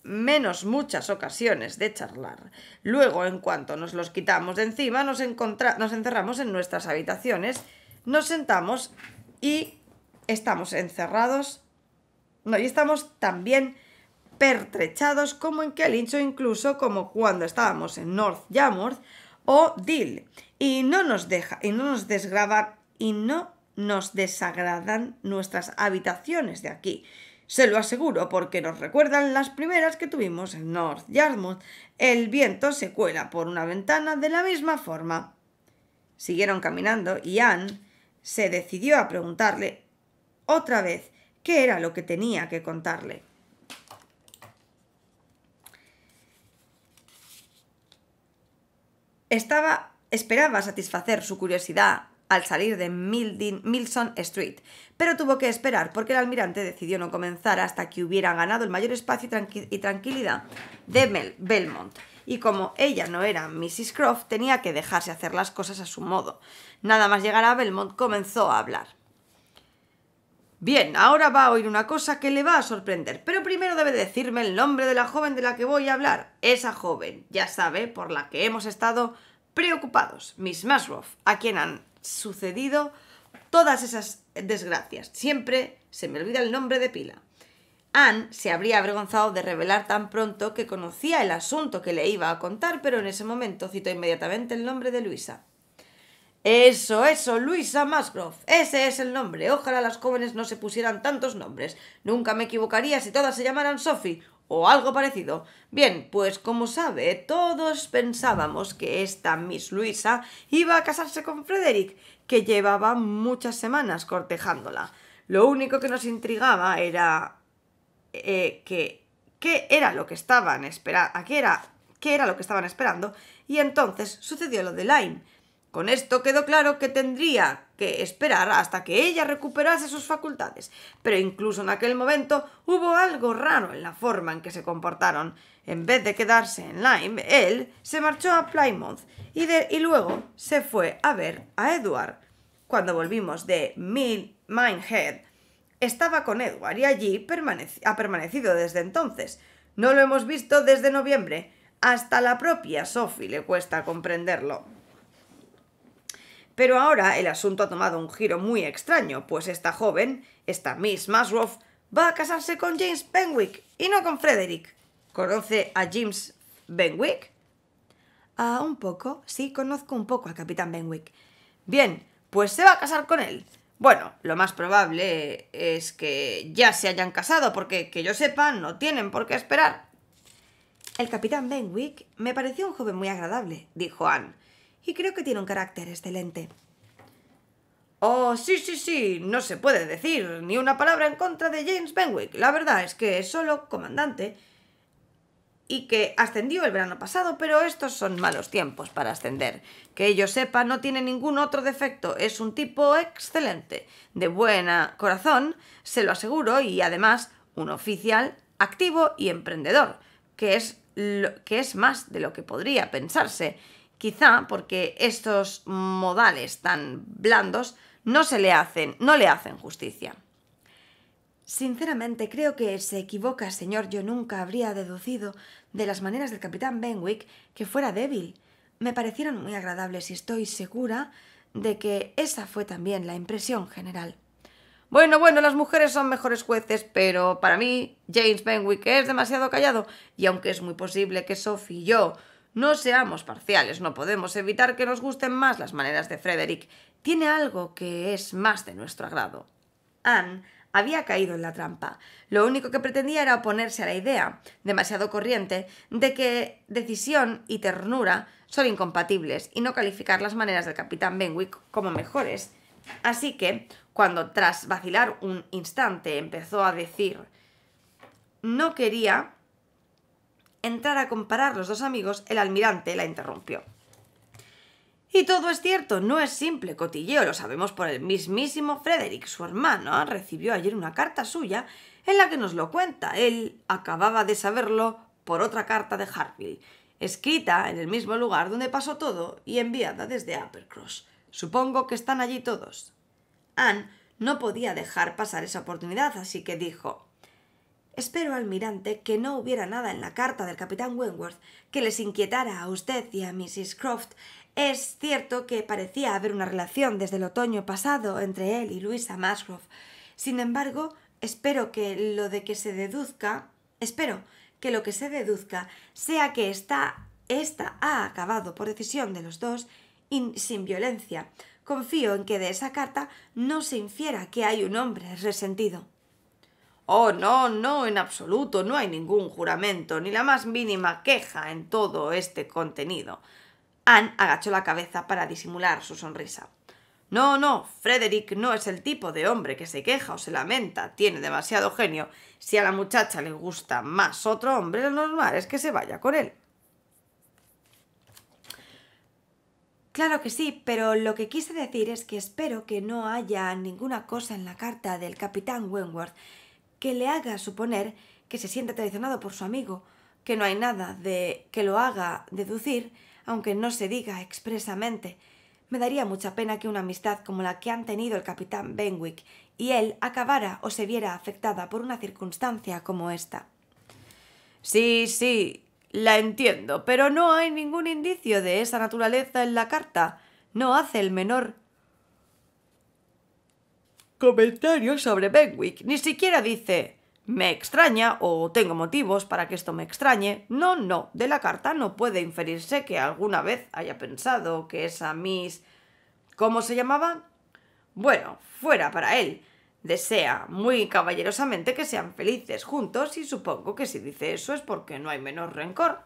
menos muchas ocasiones de charlar. Luego, en cuanto nos los quitamos de encima, nos, encerramos en nuestras habitaciones, nos sentamos y estamos encerrados. No, y estamos también pertrechados como en Kelincho, incluso como cuando estábamos en North Yarmouth o Dill, Y no nos deja, y no nos desgrava, y no nos desagradan nuestras habitaciones de aquí. Se lo aseguro porque nos recuerdan las primeras que tuvimos en North Yarmouth. El viento se cuela por una ventana de la misma forma. Siguieron caminando y Anne se decidió a preguntarle otra vez qué era lo que tenía que contarle. Estaba, esperaba satisfacer su curiosidad al salir de Mildin, Milson Street, pero tuvo que esperar porque el almirante decidió no comenzar hasta que hubiera ganado el mayor espacio y, tranquilidad de Belmont. Y como ella no era Mrs. Croft, tenía que dejarse hacer las cosas a su modo. Nada más llegar a Belmont comenzó a hablar. Bien, ahora va a oír una cosa que le va a sorprender, pero primero debe decirme el nombre de la joven de la que voy a hablar. Esa joven, ya sabe, por la que hemos estado preocupados, Miss Maslow, a quien han sucedido todas esas desgracias. Siempre se me olvida el nombre de pila. Anne se habría avergonzado de revelar tan pronto que conocía el asunto que le iba a contar, pero en ese momento citó inmediatamente el nombre de Luisa. Eso, eso, Luisa Musgrove. Ese es el nombre. Ojalá las jóvenes no se pusieran tantos nombres. Nunca me equivocaría si todas se llamaran Sophie o algo parecido. Bien, pues como sabe, todos pensábamos que esta Miss Luisa iba a casarse con Frederick, que llevaba muchas semanas cortejándola. Lo único que nos intrigaba era eh, que qué era lo que estaban esperando, era, qué era lo que estaban esperando, y entonces sucedió lo de Lyme. Con esto quedó claro que tendría que esperar hasta que ella recuperase sus facultades, pero incluso en aquel momento hubo algo raro en la forma en que se comportaron. En vez de quedarse en Lyme, él se marchó a Plymouth y, luego se fue a ver a Edward. Cuando volvimos de Minehead, estaba con Edward y allí ha permanecido desde entonces. No lo hemos visto desde noviembre. Hasta la propia Sophie le cuesta comprenderlo. Pero ahora el asunto ha tomado un giro muy extraño, pues esta joven, esta Miss Musgrove, va a casarse con James Benwick y no con Frederick. ¿Conoce a James Benwick? Ah, un poco, sí, conozco un poco al capitán Benwick. Bien, pues se va a casar con él. Bueno, lo más probable es que ya se hayan casado, porque que yo sepa, no tienen por qué esperar. El capitán Benwick me pareció un joven muy agradable, dijo Anne y creo que tiene un carácter excelente. Oh, sí, sí, sí, no se puede decir ni una palabra en contra de James Benwick. La verdad es que es solo comandante y que ascendió el verano pasado, pero estos son malos tiempos para ascender. Que yo sepa, no tiene ningún otro defecto. Es un tipo excelente, de buena corazón, se lo aseguro, y además un oficial activo y emprendedor, que es, lo, que es más de lo que podría pensarse Quizá porque estos modales tan blandos no se le hacen, no le hacen justicia. Sinceramente creo que se equivoca, señor. Yo nunca habría deducido de las maneras del capitán Benwick que fuera débil. Me parecieron muy agradables y estoy segura de que esa fue también la impresión general. Bueno, bueno, las mujeres son mejores jueces, pero para mí James Benwick es demasiado callado y aunque es muy posible que Sophie y yo no seamos parciales, no podemos evitar que nos gusten más las maneras de Frederick. Tiene algo que es más de nuestro agrado. Anne había caído en la trampa. Lo único que pretendía era oponerse a la idea, demasiado corriente, de que decisión y ternura son incompatibles y no calificar las maneras del capitán Benwick como mejores. Así que, cuando tras vacilar un instante empezó a decir no quería entrar a comparar los dos amigos, el almirante la interrumpió. Y todo es cierto, no es simple cotilleo, lo sabemos por el mismísimo Frederick, su hermano, ¿eh? recibió ayer una carta suya en la que nos lo cuenta. Él acababa de saberlo por otra carta de Harville, escrita en el mismo lugar donde pasó todo y enviada desde Uppercross. Supongo que están allí todos. Anne no podía dejar pasar esa oportunidad, así que dijo Espero, almirante, que no hubiera nada en la carta del capitán Wentworth que les inquietara a usted y a Mrs. Croft. Es cierto que parecía haber una relación desde el otoño pasado entre él y Luisa Musgrove. Sin embargo, espero que lo de que se deduzca, espero que lo que se deduzca sea que esta, esta ha acabado por decisión de los dos sin violencia. Confío en que de esa carta no se infiera que hay un hombre resentido. Oh, no, no, en absoluto, no hay ningún juramento, ni la más mínima queja en todo este contenido. Anne agachó la cabeza para disimular su sonrisa. No, no, Frederick no es el tipo de hombre que se queja o se lamenta, tiene demasiado genio. Si a la muchacha le gusta más otro hombre, lo normal es que se vaya con él. Claro que sí, pero lo que quise decir es que espero que no haya ninguna cosa en la carta del capitán Wentworth que le haga suponer que se siente traicionado por su amigo, que no hay nada de que lo haga deducir, aunque no se diga expresamente. Me daría mucha pena que una amistad como la que han tenido el capitán Benwick y él acabara o se viera afectada por una circunstancia como esta. Sí, sí, la entiendo, pero no hay ningún indicio de esa naturaleza en la carta. No hace el menor comentarios sobre Benwick. Ni siquiera dice me extraña o tengo motivos para que esto me extrañe. No, no, de la carta no puede inferirse que alguna vez haya pensado que esa Miss... ¿Cómo se llamaba? Bueno, fuera para él. Desea muy caballerosamente que sean felices juntos y supongo que si dice eso es porque no hay menor rencor.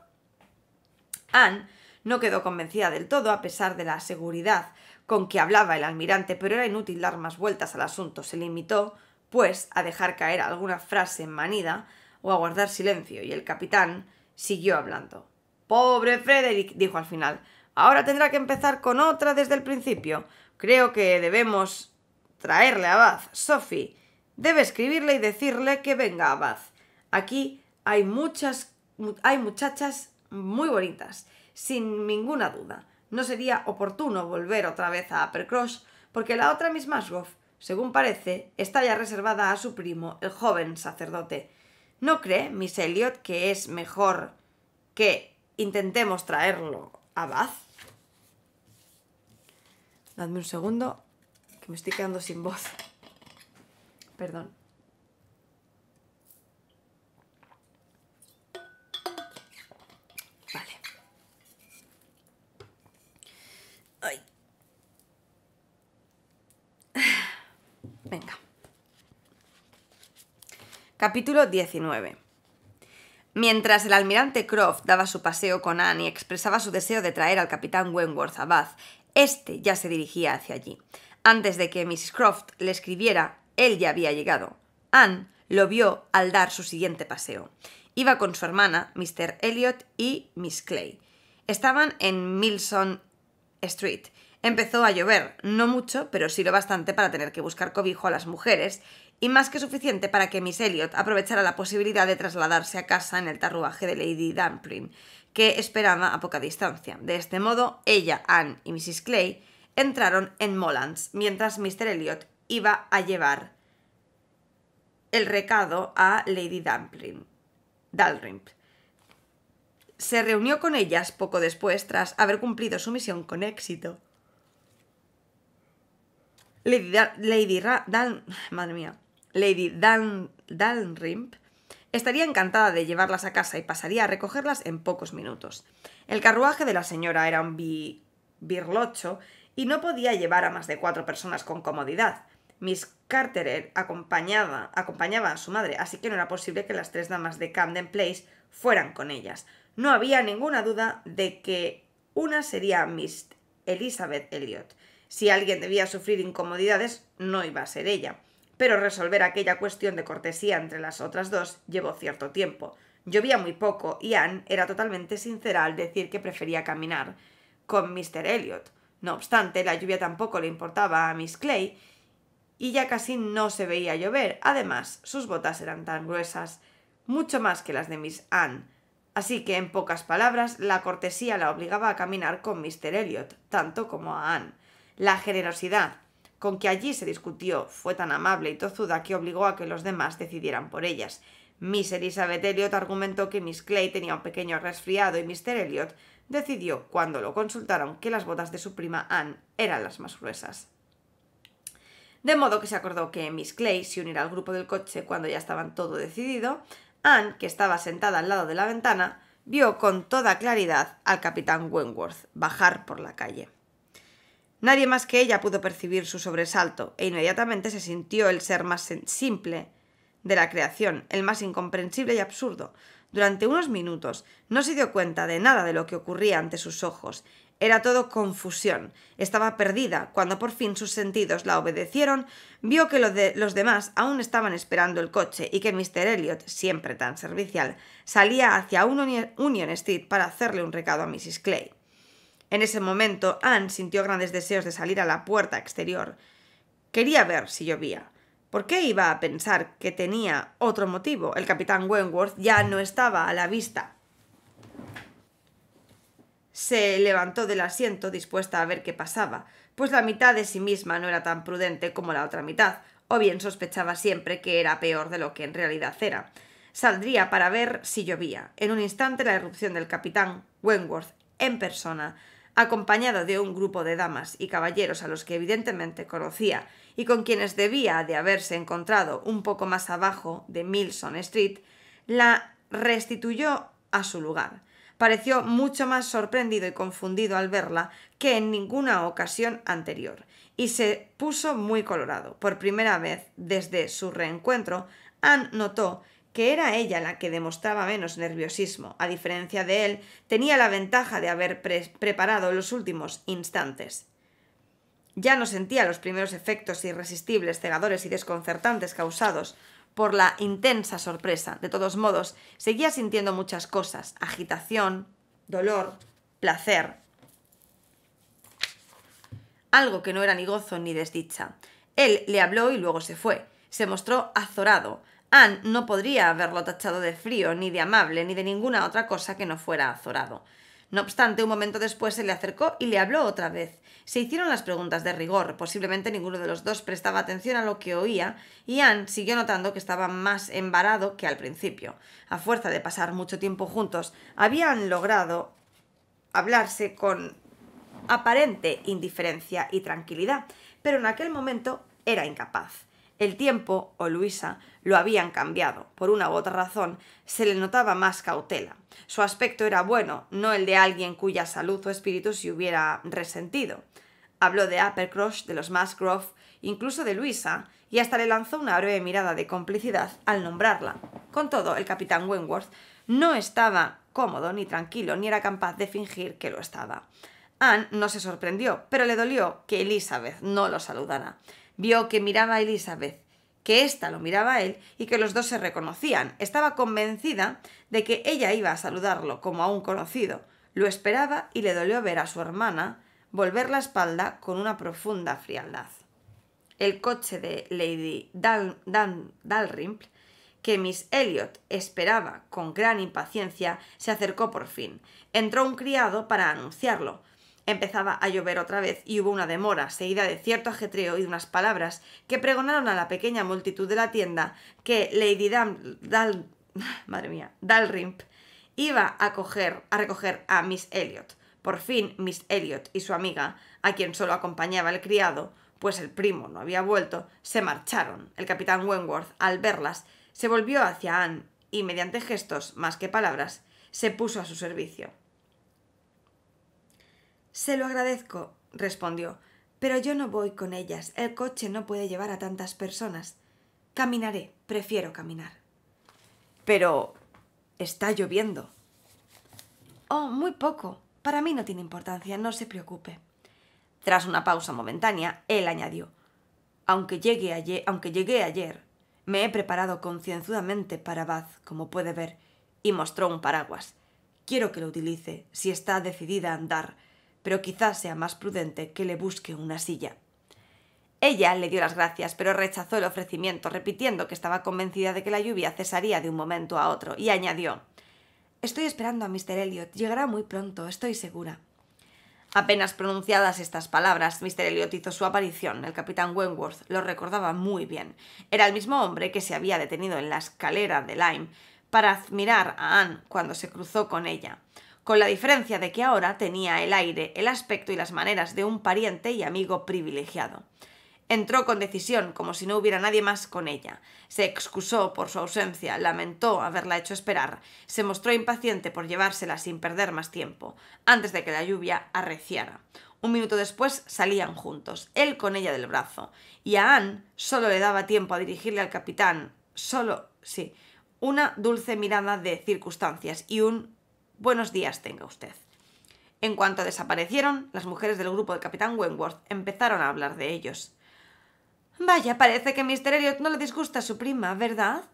Anne no quedó convencida del todo a pesar de la seguridad con que hablaba el almirante, pero era inútil dar más vueltas al asunto. Se limitó, pues, a dejar caer alguna frase manida o a guardar silencio, y el capitán siguió hablando. Pobre Frederick, dijo al final. Ahora tendrá que empezar con otra desde el principio. Creo que debemos traerle a Bath. Sophie, debe escribirle y decirle que venga a Bath. Aquí hay muchas hay muchachas muy bonitas, sin ninguna duda no sería oportuno volver otra vez a Uppercross, porque la otra Miss Musgrove, según parece, está ya reservada a su primo, el joven sacerdote. ¿No cree, Miss Elliot, que es mejor que intentemos traerlo a Bath? Dadme un segundo, que me estoy quedando sin voz. Perdón. Venga. Capítulo 19. Mientras el almirante Croft daba su paseo con Anne y expresaba su deseo de traer al capitán Wentworth a Bath, éste ya se dirigía hacia allí. Antes de que Mrs. Croft le escribiera, él ya había llegado. Anne lo vio al dar su siguiente paseo. Iba con su hermana, Mr. Elliot y Miss Clay. Estaban en Milson Street empezó a llover, no mucho, pero sí lo bastante para tener que buscar cobijo a las mujeres, y más que suficiente para que Miss Elliot aprovechara la posibilidad de trasladarse a casa en el tarruaje de Lady Dumpling, que esperaba a poca distancia. De este modo, ella, Anne y Mrs. Clay entraron en Molands, mientras Mr. Elliot iba a llevar el recado a Lady Dumpling, Dalrymple se reunió con ellas poco después tras haber cumplido su misión con éxito. Lady, Dan madre mía, Lady Dan Dalrymp estaría encantada de llevarlas a casa y pasaría a recogerlas en pocos minutos. El carruaje de la señora era un birlocho y no podía llevar a más de cuatro personas con comodidad. Miss Carteret er, acompañaba, acompañaba a su madre, así que no era posible que las tres damas de Camden Place fueran con ellas. No había ninguna duda de que una sería Miss Elizabeth Elliot si alguien debía sufrir incomodidades, no iba a ser ella. Pero resolver aquella cuestión de cortesía entre las otras dos llevó cierto tiempo. Llovía muy poco y Anne era totalmente sincera al decir que prefería caminar con Mr. Elliot. No obstante, la lluvia tampoco le importaba a Miss Clay y ya casi no se veía llover. Además, sus botas eran tan gruesas, mucho más que las de Miss Anne. Así que, en pocas palabras, la cortesía la obligaba a caminar con Mr. Elliot, tanto como a Anne. La generosidad con que allí se discutió fue tan amable y tozuda que obligó a que los demás decidieran por ellas. Miss Elizabeth Elliot argumentó que Miss Clay tenía un pequeño resfriado y Mr. Elliot decidió, cuando lo consultaron, que las bodas de su prima Anne eran las más gruesas. De modo que se acordó que Miss Clay se unirá al grupo del coche cuando ya estaban todo decidido. Anne, que estaba sentada al lado de la ventana, vio con toda claridad al capitán Wentworth bajar por la calle. Nadie más que ella pudo percibir su sobresalto, e inmediatamente se sintió el ser más simple de la creación, el más incomprensible y absurdo. Durante unos minutos no se dio cuenta de nada de lo que ocurría ante sus ojos. Era todo confusión. Estaba perdida. Cuando por fin sus sentidos la obedecieron, vio que los demás aún estaban esperando el coche y que Mr. Elliot, siempre tan servicial, salía hacia Union Street para hacerle un recado a Mrs. Clay. En ese momento, Anne sintió grandes deseos de salir a la puerta exterior. Quería ver si llovía. ¿Por qué iba a pensar que tenía otro motivo? El capitán Wentworth ya no estaba a la vista. Se levantó del asiento dispuesta a ver qué pasaba, pues la mitad de sí misma no era tan prudente como la otra mitad, o bien sospechaba siempre que era peor de lo que en realidad era. Saldría para ver si llovía. En un instante la erupción del capitán Wentworth en persona acompañado de un grupo de damas y caballeros a los que evidentemente conocía y con quienes debía de haberse encontrado un poco más abajo de Milson Street, la restituyó a su lugar. Pareció mucho más sorprendido y confundido al verla que en ninguna ocasión anterior, y se puso muy colorado. Por primera vez desde su reencuentro, Anne notó que era ella la que demostraba menos nerviosismo. A diferencia de él, tenía la ventaja de haber preparado los últimos instantes. Ya no sentía los primeros efectos irresistibles, cegadores y desconcertantes causados por la intensa sorpresa. De todos modos, seguía sintiendo muchas cosas, agitación, dolor, placer. Algo que no era ni gozo ni desdicha. Él le habló y luego se fue. Se mostró azorado, Anne no podría haberlo tachado de frío, ni de amable, ni de ninguna otra cosa que no fuera azorado. No obstante, un momento después se le acercó y le habló otra vez. Se hicieron las preguntas de rigor, posiblemente ninguno de los dos prestaba atención a lo que oía, y Anne siguió notando que estaba más embarado que al principio. A fuerza de pasar mucho tiempo juntos, habían logrado hablarse con aparente indiferencia y tranquilidad, pero en aquel momento era incapaz. El tiempo, o Luisa, lo habían cambiado. Por una u otra razón, se le notaba más cautela. Su aspecto era bueno, no el de alguien cuya salud o espíritu se hubiera resentido. Habló de Uppercross, de los Musgrove, incluso de Luisa, y hasta le lanzó una breve mirada de complicidad al nombrarla. Con todo, el capitán Wentworth no estaba cómodo ni tranquilo, ni era capaz de fingir que lo estaba. Anne no se sorprendió, pero le dolió que Elizabeth no lo saludara. Vio que miraba a Elizabeth, que ésta lo miraba a él y que los dos se reconocían. Estaba convencida de que ella iba a saludarlo como a un conocido. Lo esperaba y le dolió ver a su hermana volver la espalda con una profunda frialdad. El coche de Lady Dal Dalrymple, que Miss Elliot esperaba con gran impaciencia, se acercó por fin. Entró un criado para anunciarlo. Empezaba a llover otra vez y hubo una demora, seguida de cierto ajetreo y de unas palabras que pregonaron a la pequeña multitud de la tienda que Lady Dam, Dal, <laughs> madre mía, iba a, coger, a recoger a Miss Elliot. Por fin Miss Elliot y su amiga, a quien solo acompañaba el criado, pues el primo no había vuelto, se marcharon. El capitán Wentworth, al verlas, se volvió hacia Anne y, mediante gestos más que palabras, se puso a su servicio. Se lo agradezco, respondió, pero yo no voy con ellas. El coche no puede llevar a tantas personas. Caminaré, prefiero caminar. Pero... está lloviendo. Oh, muy poco. Para mí no tiene importancia, no se preocupe. Tras una pausa momentánea, él añadió aunque llegué ayer, aunque llegué ayer, me he preparado concienzudamente para Bath, como puede ver, y mostró un paraguas. Quiero que lo utilice, si está decidida a andar, pero quizás sea más prudente que le busque una silla. Ella le dio las gracias, pero rechazó el ofrecimiento, repitiendo que estaba convencida de que la lluvia cesaría de un momento a otro, y añadió Estoy esperando a Mr. Elliot. Llegará muy pronto, estoy segura. Apenas pronunciadas estas palabras, Mr. Elliot hizo su aparición. El capitán Wentworth lo recordaba muy bien. Era el mismo hombre que se había detenido en la escalera de Lyme para admirar a Anne cuando se cruzó con ella con la diferencia de que ahora tenía el aire, el aspecto y las maneras de un pariente y amigo privilegiado. Entró con decisión, como si no hubiera nadie más con ella. Se excusó por su ausencia, lamentó haberla hecho esperar, se mostró impaciente por llevársela sin perder más tiempo, antes de que la lluvia arreciara. Un minuto después salían juntos, él con ella del brazo, y a Anne solo le daba tiempo a dirigirle al capitán, solo, sí, una dulce mirada de circunstancias y un buenos días tenga usted. En cuanto desaparecieron, las mujeres del grupo del capitán Wentworth empezaron a hablar de ellos. Vaya, parece que Mr. Elliot no le disgusta a su prima, ¿verdad?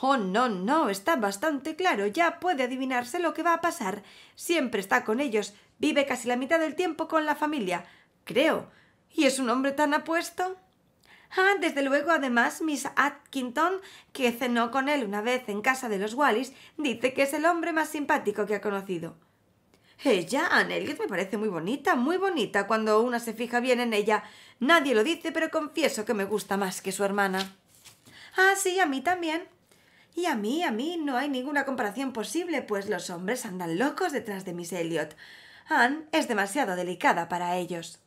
Oh, no, no, está bastante claro, ya puede adivinarse lo que va a pasar. Siempre está con ellos, vive casi la mitad del tiempo con la familia, creo. ¿Y es un hombre tan apuesto? Ah, desde luego, además, Miss Atkinton, que cenó con él una vez en casa de los Wallis, dice que es el hombre más simpático que ha conocido. Ella, Anne Elliot, me parece muy bonita, muy bonita cuando una se fija bien en ella. Nadie lo dice, pero confieso que me gusta más que su hermana. Ah, sí, a mí también. Y a mí, a mí no hay ninguna comparación posible, pues los hombres andan locos detrás de Miss Elliot. Anne es demasiado delicada para ellos.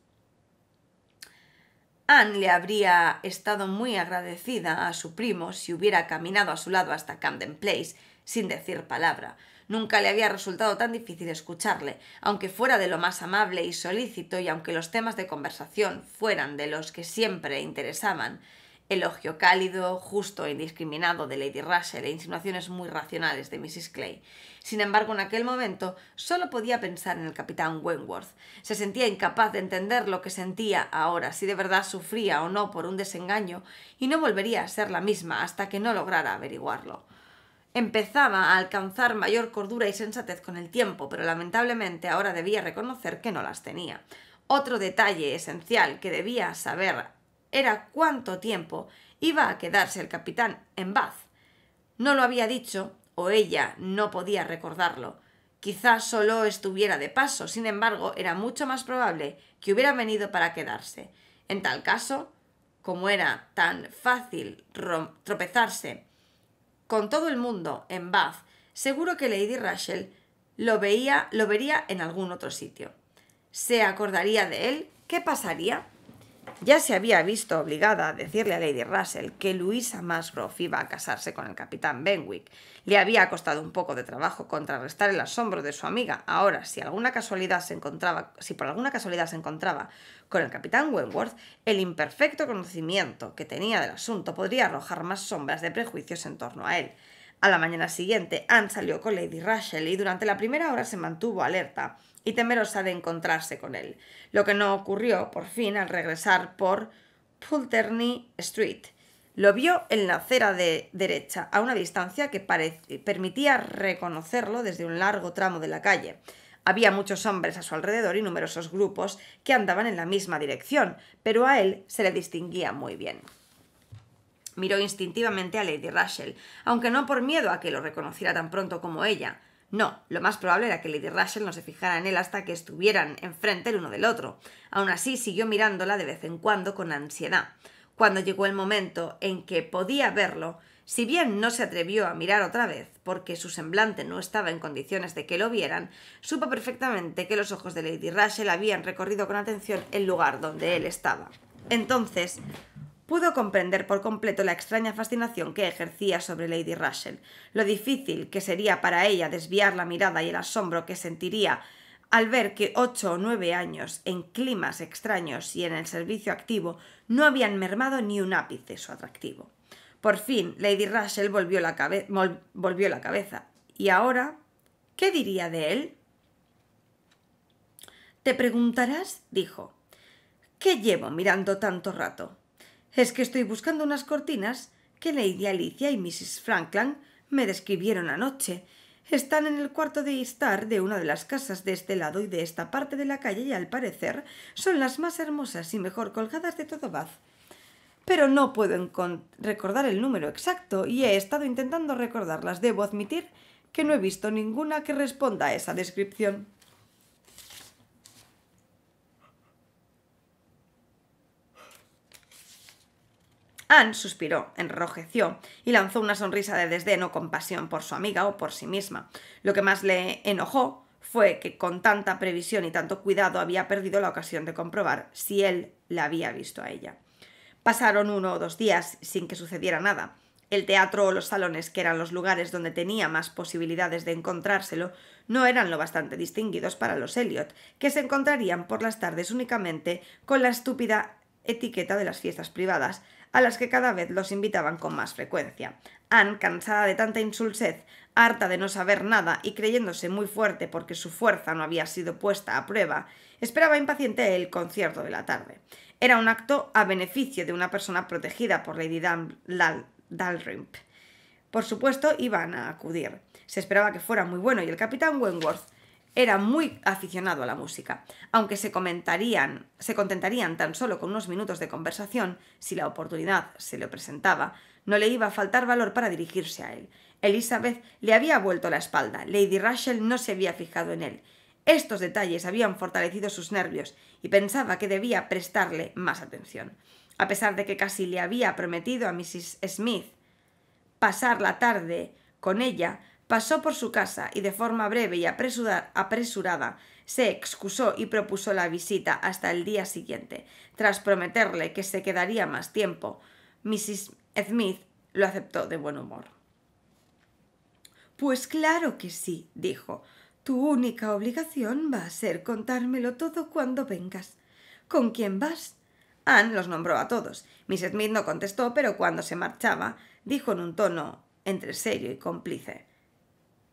Anne le habría estado muy agradecida a su primo si hubiera caminado a su lado hasta Camden Place sin decir palabra. Nunca le había resultado tan difícil escucharle, aunque fuera de lo más amable y solícito y aunque los temas de conversación fueran de los que siempre interesaban elogio cálido, justo e indiscriminado de Lady Russell e insinuaciones muy racionales de Mrs. Clay. Sin embargo, en aquel momento solo podía pensar en el capitán Wentworth. Se sentía incapaz de entender lo que sentía ahora, si de verdad sufría o no por un desengaño, y no volvería a ser la misma hasta que no lograra averiguarlo. Empezaba a alcanzar mayor cordura y sensatez con el tiempo, pero lamentablemente ahora debía reconocer que no las tenía. Otro detalle esencial que debía saber era cuánto tiempo iba a quedarse el capitán en Bath. No lo había dicho, o ella no podía recordarlo. Quizás solo estuviera de paso, sin embargo, era mucho más probable que hubiera venido para quedarse. En tal caso, como era tan fácil tropezarse con todo el mundo en Bath, seguro que Lady Rachel lo, veía, lo vería en algún otro sitio. ¿Se acordaría de él? ¿Qué pasaría? Ya se había visto obligada a decirle a Lady Russell que Luisa Musgrove iba a casarse con el capitán Benwick. Le había costado un poco de trabajo contrarrestar el asombro de su amiga. Ahora, si alguna casualidad se encontraba, si por alguna casualidad se encontraba con el capitán Wentworth, el imperfecto conocimiento que tenía del asunto podría arrojar más sombras de prejuicios en torno a él. A la mañana siguiente, Anne salió con Lady Russell y durante la primera hora se mantuvo alerta y temerosa de encontrarse con él, lo que no ocurrió por fin al regresar por Pulterney Street. Lo vio en la acera de derecha, a una distancia que permitía reconocerlo desde un largo tramo de la calle. Había muchos hombres a su alrededor y numerosos grupos que andaban en la misma dirección, pero a él se le distinguía muy bien. Miró instintivamente a Lady Rachel, aunque no por miedo a que lo reconociera tan pronto como ella. No, lo más probable era que Lady Russell no se fijara en él hasta que estuvieran enfrente el uno del otro. Aún así, siguió mirándola de vez en cuando con ansiedad. Cuando llegó el momento en que podía verlo, si bien no se atrevió a mirar otra vez, porque su semblante no estaba en condiciones de que lo vieran, supo perfectamente que los ojos de Lady Russell habían recorrido con atención el lugar donde él estaba. Entonces, pudo comprender por completo la extraña fascinación que ejercía sobre Lady Russell, lo difícil que sería para ella desviar la mirada y el asombro que sentiría al ver que ocho o nueve años en climas extraños y en el servicio activo no habían mermado ni un ápice su atractivo. Por fin, Lady Russell volvió la, volvió la cabeza. ¿Y ahora? ¿Qué diría de él? Te preguntarás, dijo, ¿qué llevo mirando tanto rato? Es que estoy buscando unas cortinas que Lady Alicia y Mrs. Franklin me describieron anoche. Están en el cuarto de estar de una de las casas de este lado y de esta parte de la calle y al parecer son las más hermosas y mejor colgadas de todo Bath. Pero no puedo recordar el número exacto y he estado intentando recordarlas. Debo admitir que no he visto ninguna que responda a esa descripción. Anne suspiró, enrojeció y lanzó una sonrisa de desdén o compasión por su amiga o por sí misma. Lo que más le enojó fue que con tanta previsión y tanto cuidado había perdido la ocasión de comprobar si él la había visto a ella. Pasaron uno o dos días sin que sucediera nada. El teatro o los salones, que eran los lugares donde tenía más posibilidades de encontrárselo, no eran lo bastante distinguidos para los Elliot, que se encontrarían por las tardes únicamente con la estúpida etiqueta de las fiestas privadas, a las que cada vez los invitaban con más frecuencia. Anne, cansada de tanta insulsez, harta de no saber nada y creyéndose muy fuerte porque su fuerza no había sido puesta a prueba, esperaba impaciente el concierto de la tarde. Era un acto a beneficio de una persona protegida por Lady Dalrymple. Por supuesto, iban a acudir. Se esperaba que fuera muy bueno y el capitán Wentworth era muy aficionado a la música, aunque se, comentarían, se contentarían tan solo con unos minutos de conversación, si la oportunidad se le presentaba, no le iba a faltar valor para dirigirse a él. Elizabeth le había vuelto la espalda, Lady Rachel no se había fijado en él. Estos detalles habían fortalecido sus nervios y pensaba que debía prestarle más atención. A pesar de que casi le había prometido a Mrs. Smith pasar la tarde con ella, pasó por su casa y de forma breve y apresurada se excusó y propuso la visita hasta el día siguiente. Tras prometerle que se quedaría más tiempo, Mrs. Smith lo aceptó de buen humor. Pues claro que sí, dijo. Tu única obligación va a ser contármelo todo cuando vengas. ¿Con quién vas? Anne los nombró a todos. Miss Smith no contestó, pero cuando se marchaba, dijo en un tono entre serio y cómplice.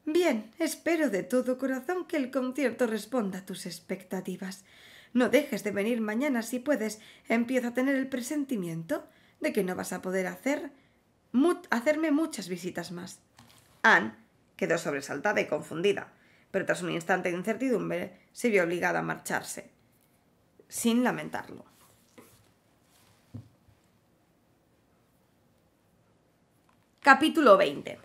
Bien, espero de todo corazón que el concierto responda a tus expectativas. No dejes de venir mañana si puedes. Empiezo a tener el presentimiento de que no vas a poder hacer hacerme muchas visitas más. Anne quedó sobresaltada y confundida, pero tras un instante de incertidumbre se vio obligada a marcharse, sin lamentarlo. Capítulo 20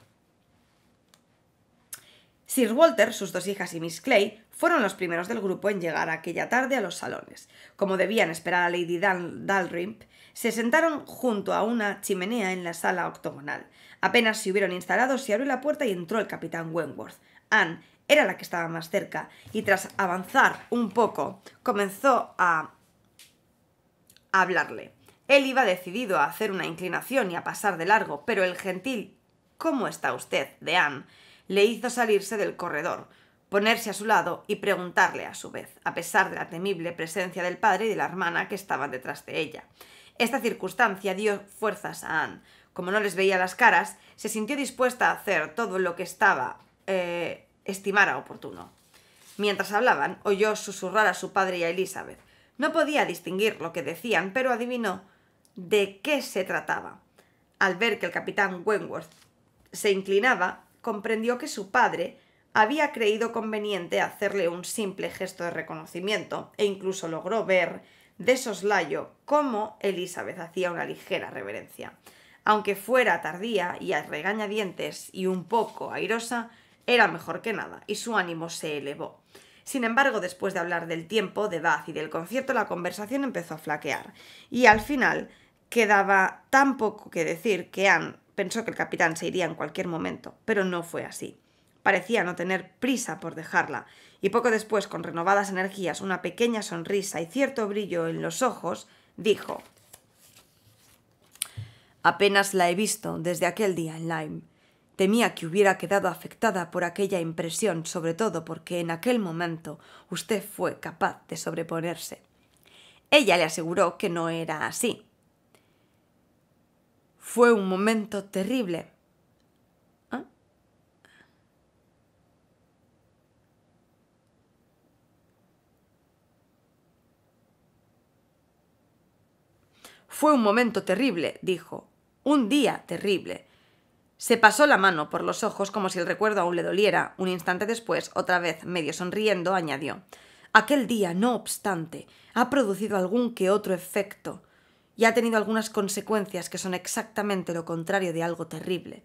Sir Walter, sus dos hijas y Miss Clay fueron los primeros del grupo en llegar aquella tarde a los salones. Como debían esperar a Lady Dalrymple, se sentaron junto a una chimenea en la sala octogonal. Apenas se hubieron instalado, se abrió la puerta y entró el capitán Wentworth. Anne era la que estaba más cerca, y tras avanzar un poco, comenzó a hablarle. Él iba decidido a hacer una inclinación y a pasar de largo, pero el gentil ¿Cómo está usted? de Anne le hizo salirse del corredor, ponerse a su lado y preguntarle a su vez, a pesar de la temible presencia del padre y de la hermana que estaban detrás de ella. Esta circunstancia dio fuerzas a Anne. Como no les veía las caras, se sintió dispuesta a hacer todo lo que estaba eh, estimara oportuno. Mientras hablaban, oyó susurrar a su padre y a Elizabeth. No podía distinguir lo que decían, pero adivinó de qué se trataba. Al ver que el capitán Wentworth se inclinaba, comprendió que su padre había creído conveniente hacerle un simple gesto de reconocimiento e incluso logró ver de soslayo cómo Elizabeth hacía una ligera reverencia. Aunque fuera tardía y a regañadientes y un poco airosa, era mejor que nada y su ánimo se elevó. Sin embargo, después de hablar del tiempo, de edad y del concierto, la conversación empezó a flaquear y al final quedaba tan poco que decir que Anne pensó que el capitán se iría en cualquier momento, pero no fue así. Parecía no tener prisa por dejarla, y poco después, con renovadas energías, una pequeña sonrisa y cierto brillo en los ojos, dijo Apenas la he visto desde aquel día en Lyme. Temía que hubiera quedado afectada por aquella impresión, sobre todo porque en aquel momento usted fue capaz de sobreponerse. Ella le aseguró que no era así, fue un momento terrible. ¿Ah? Fue un momento terrible, dijo. Un día terrible. Se pasó la mano por los ojos como si el recuerdo aún le doliera. Un instante después, otra vez, medio sonriendo, añadió Aquel día, no obstante, ha producido algún que otro efecto y ha tenido algunas consecuencias que son exactamente lo contrario de algo terrible.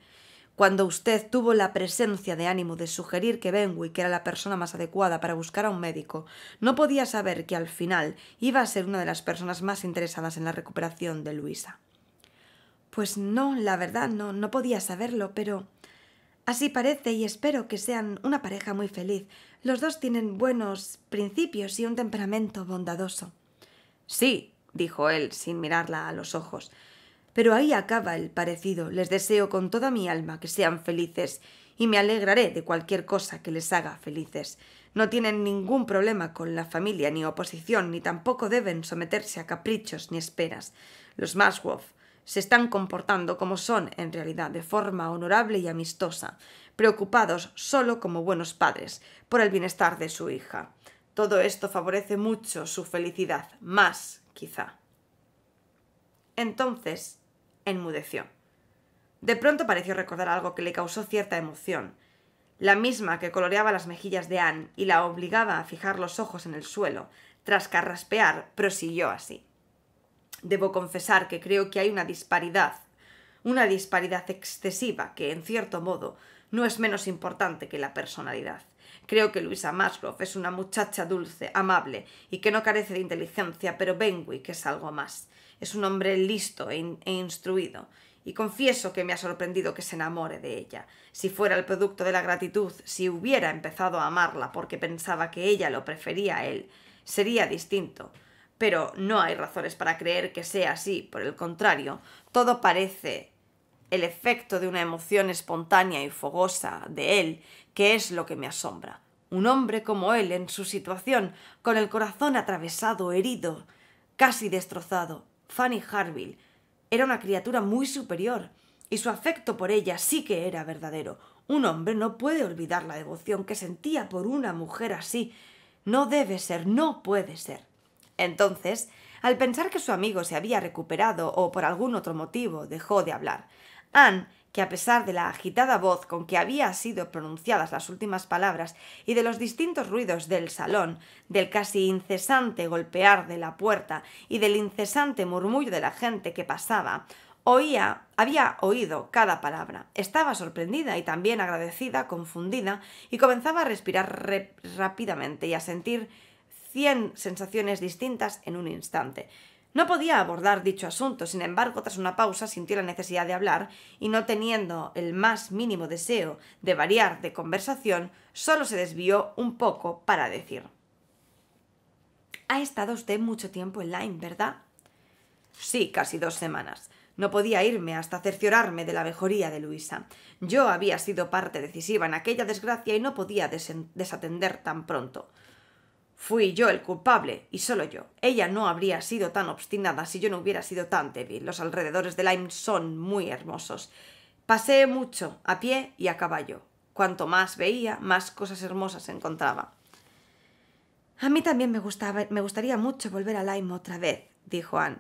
Cuando usted tuvo la presencia de ánimo de sugerir que Benwick era la persona más adecuada para buscar a un médico, no podía saber que al final iba a ser una de las personas más interesadas en la recuperación de Luisa. Pues no, la verdad no, no podía saberlo, pero así parece y espero que sean una pareja muy feliz. Los dos tienen buenos principios y un temperamento bondadoso. Sí, dijo él, sin mirarla a los ojos. Pero ahí acaba el parecido. Les deseo con toda mi alma que sean felices y me alegraré de cualquier cosa que les haga felices. No tienen ningún problema con la familia ni oposición, ni tampoco deben someterse a caprichos ni esperas. Los Maswoff se están comportando como son en realidad, de forma honorable y amistosa, preocupados solo como buenos padres por el bienestar de su hija. Todo esto favorece mucho su felicidad, más quizá. Entonces, enmudeció. De pronto pareció recordar algo que le causó cierta emoción, la misma que coloreaba las mejillas de Anne y la obligaba a fijar los ojos en el suelo. Tras carraspear, prosiguió así. Debo confesar que creo que hay una disparidad, una disparidad excesiva que, en cierto modo, no es menos importante que la personalidad. Creo que Luisa Masgrove es una muchacha dulce, amable y que no carece de inteligencia, pero Benwick es algo más. Es un hombre listo e, e instruido y confieso que me ha sorprendido que se enamore de ella. Si fuera el producto de la gratitud, si hubiera empezado a amarla porque pensaba que ella lo prefería a él, sería distinto. Pero no hay razones para creer que sea así, por el contrario, todo parece el efecto de una emoción espontánea y fogosa de él, que es lo que me asombra. Un hombre como él, en su situación, con el corazón atravesado, herido, casi destrozado, Fanny Harville, era una criatura muy superior, y su afecto por ella sí que era verdadero. Un hombre no puede olvidar la devoción que sentía por una mujer así. No debe ser, no puede ser. Entonces, al pensar que su amigo se había recuperado o por algún otro motivo dejó de hablar, Anne, que a pesar de la agitada voz con que habían sido pronunciadas las últimas palabras y de los distintos ruidos del salón, del casi incesante golpear de la puerta y del incesante murmullo de la gente que pasaba, Oía, había oído cada palabra. Estaba sorprendida y también agradecida, confundida, y comenzaba a respirar rápidamente y a sentir cien sensaciones distintas en un instante. No podía abordar dicho asunto, sin embargo, tras una pausa sintió la necesidad de hablar y no teniendo el más mínimo deseo de variar de conversación, solo se desvió un poco para decir. Ha estado usted mucho tiempo en Lyme, ¿verdad? Sí, casi dos semanas. No podía irme hasta cerciorarme de la mejoría de Luisa. Yo había sido parte decisiva en aquella desgracia y no podía desatender tan pronto. Fui yo el culpable, y solo yo. Ella no habría sido tan obstinada si yo no hubiera sido tan débil. Los alrededores de Lyme son muy hermosos. Pasé mucho, a pie y a caballo. Cuanto más veía, más cosas hermosas encontraba. A mí también me, gustaba, me gustaría mucho volver a Lyme otra vez, dijo Anne.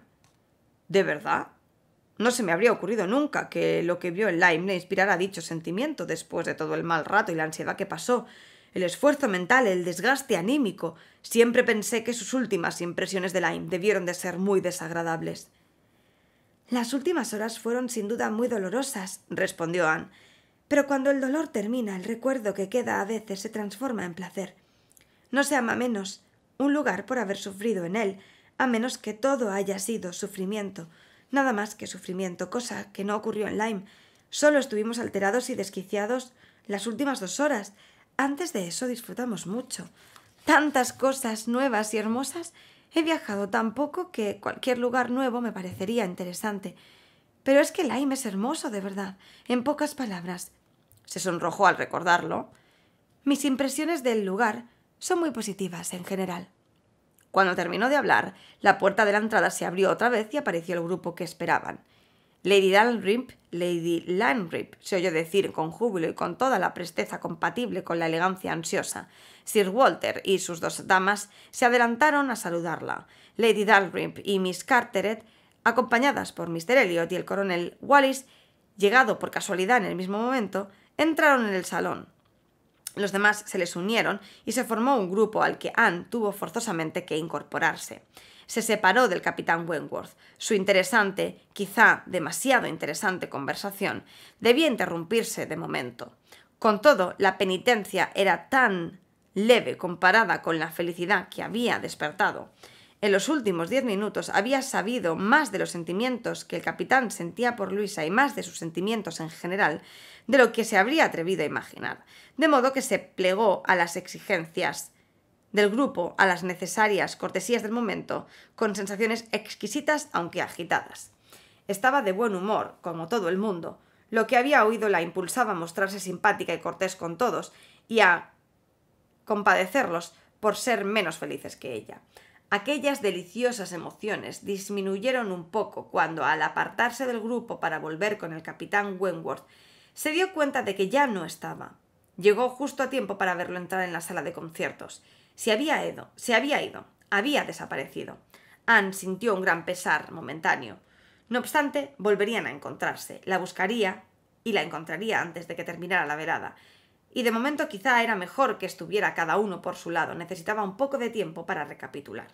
¿De verdad? No se me habría ocurrido nunca que lo que vio en Lyme le inspirara dicho sentimiento después de todo el mal rato y la ansiedad que pasó el esfuerzo mental, el desgaste anímico. Siempre pensé que sus últimas impresiones de Lyme debieron de ser muy desagradables. Las últimas horas fueron sin duda muy dolorosas, respondió Anne. Pero cuando el dolor termina, el recuerdo que queda a veces se transforma en placer. No se ama menos un lugar por haber sufrido en él, a menos que todo haya sido sufrimiento, nada más que sufrimiento, cosa que no ocurrió en Lyme. Solo estuvimos alterados y desquiciados las últimas dos horas, antes de eso disfrutamos mucho. Tantas cosas nuevas y hermosas. He viajado tan poco que cualquier lugar nuevo me parecería interesante. Pero es que el es hermoso, de verdad, en pocas palabras. Se sonrojó al recordarlo. Mis impresiones del lugar son muy positivas en general. Cuando terminó de hablar, la puerta de la entrada se abrió otra vez y apareció el grupo que esperaban. Lady Dalrymp, Lady Lanrip, se oyó decir con júbilo y con toda la presteza compatible con la elegancia ansiosa. Sir Walter y sus dos damas se adelantaron a saludarla. Lady Dalrymple y Miss Carteret, acompañadas por Mr. Elliot y el coronel Wallis, llegado por casualidad en el mismo momento, entraron en el salón. Los demás se les unieron y se formó un grupo al que Anne tuvo forzosamente que incorporarse se separó del capitán Wentworth. Su interesante, quizá demasiado interesante conversación debía interrumpirse de momento. Con todo, la penitencia era tan leve comparada con la felicidad que había despertado. En los últimos diez minutos había sabido más de los sentimientos que el capitán sentía por Luisa y más de sus sentimientos en general de lo que se habría atrevido a imaginar, de modo que se plegó a las exigencias del grupo a las necesarias cortesías del momento, con sensaciones exquisitas aunque agitadas. Estaba de buen humor, como todo el mundo. Lo que había oído la impulsaba a mostrarse simpática y cortés con todos, y a compadecerlos por ser menos felices que ella. Aquellas deliciosas emociones disminuyeron un poco cuando, al apartarse del grupo para volver con el capitán Wentworth, se dio cuenta de que ya no estaba. Llegó justo a tiempo para verlo entrar en la sala de conciertos. Se había ido, se había ido, había desaparecido. Anne sintió un gran pesar momentáneo. No obstante, volverían a encontrarse, la buscaría y la encontraría antes de que terminara la verada. Y de momento quizá era mejor que estuviera cada uno por su lado, necesitaba un poco de tiempo para recapitular.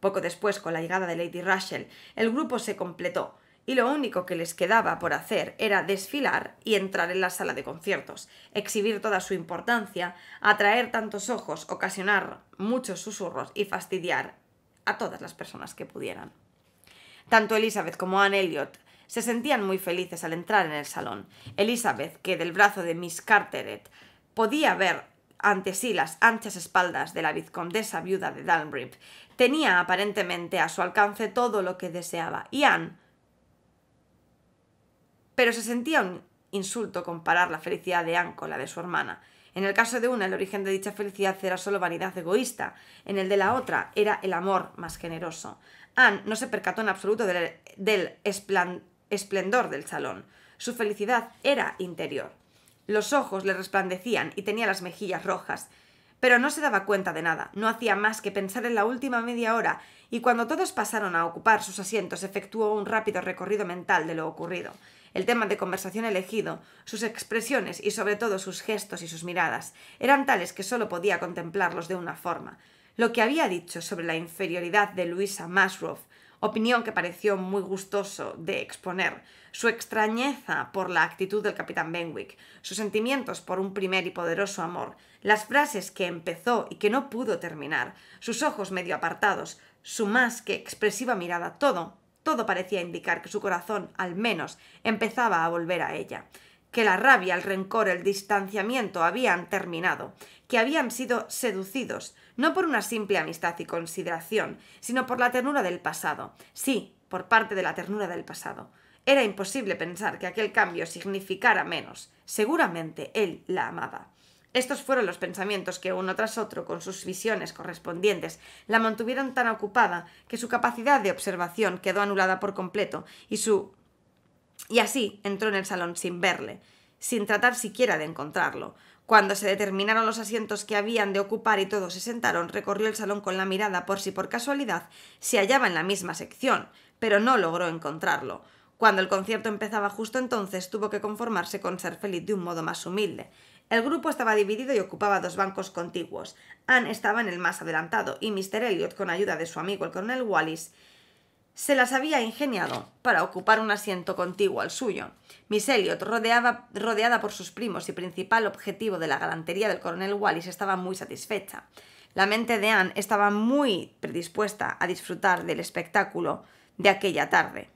Poco después, con la llegada de Lady Rachel, el grupo se completó, y lo único que les quedaba por hacer era desfilar y entrar en la sala de conciertos, exhibir toda su importancia, atraer tantos ojos, ocasionar muchos susurros y fastidiar a todas las personas que pudieran. Tanto Elizabeth como Anne Elliot se sentían muy felices al entrar en el salón. Elizabeth, que del brazo de Miss Carteret podía ver ante sí las anchas espaldas de la vizcondesa viuda de Dalrymple, tenía aparentemente a su alcance todo lo que deseaba y Anne pero se sentía un insulto comparar la felicidad de Anne con la de su hermana. En el caso de una, el origen de dicha felicidad era solo vanidad egoísta, en el de la otra era el amor más generoso. Anne no se percató en absoluto del, esplendor del salón. Su felicidad era interior. Los ojos le resplandecían y tenía las mejillas rojas, pero no se daba cuenta de nada, no hacía más que pensar en la última media hora, y cuando todos pasaron a ocupar sus asientos efectuó un rápido recorrido mental de lo ocurrido el tema de conversación elegido, sus expresiones y sobre todo sus gestos y sus miradas eran tales que solo podía contemplarlos de una forma. Lo que había dicho sobre la inferioridad de Luisa musgrove opinión que pareció muy gustoso de exponer, su extrañeza por la actitud del capitán Benwick, sus sentimientos por un primer y poderoso amor, las frases que empezó y que no pudo terminar, sus ojos medio apartados, su más que expresiva mirada, todo todo parecía indicar que su corazón, al menos, empezaba a volver a ella, que la rabia, el rencor, el distanciamiento habían terminado, que habían sido seducidos, no por una simple amistad y consideración, sino por la ternura del pasado. Sí, por parte de la ternura del pasado. Era imposible pensar que aquel cambio significara menos. Seguramente él la amaba. Estos fueron los pensamientos que uno tras otro, con sus visiones correspondientes, la mantuvieron tan ocupada que su capacidad de observación quedó anulada por completo y su... Y así entró en el salón sin verle, sin tratar siquiera de encontrarlo. Cuando se determinaron los asientos que habían de ocupar y todos se sentaron, recorrió el salón con la mirada por si por casualidad se hallaba en la misma sección, pero no logró encontrarlo. Cuando el concierto empezaba justo entonces, tuvo que conformarse con ser feliz de un modo más humilde. El grupo estaba dividido y ocupaba dos bancos contiguos. Anne estaba en el más adelantado y Mr. Elliot, con ayuda de su amigo el coronel Wallis, se las había ingeniado para ocupar un asiento contiguo al suyo. Miss Elliot, rodeada por sus primos y principal objetivo de la galantería del coronel Wallis, estaba muy satisfecha. La mente de Anne estaba muy predispuesta a disfrutar del espectáculo de aquella tarde.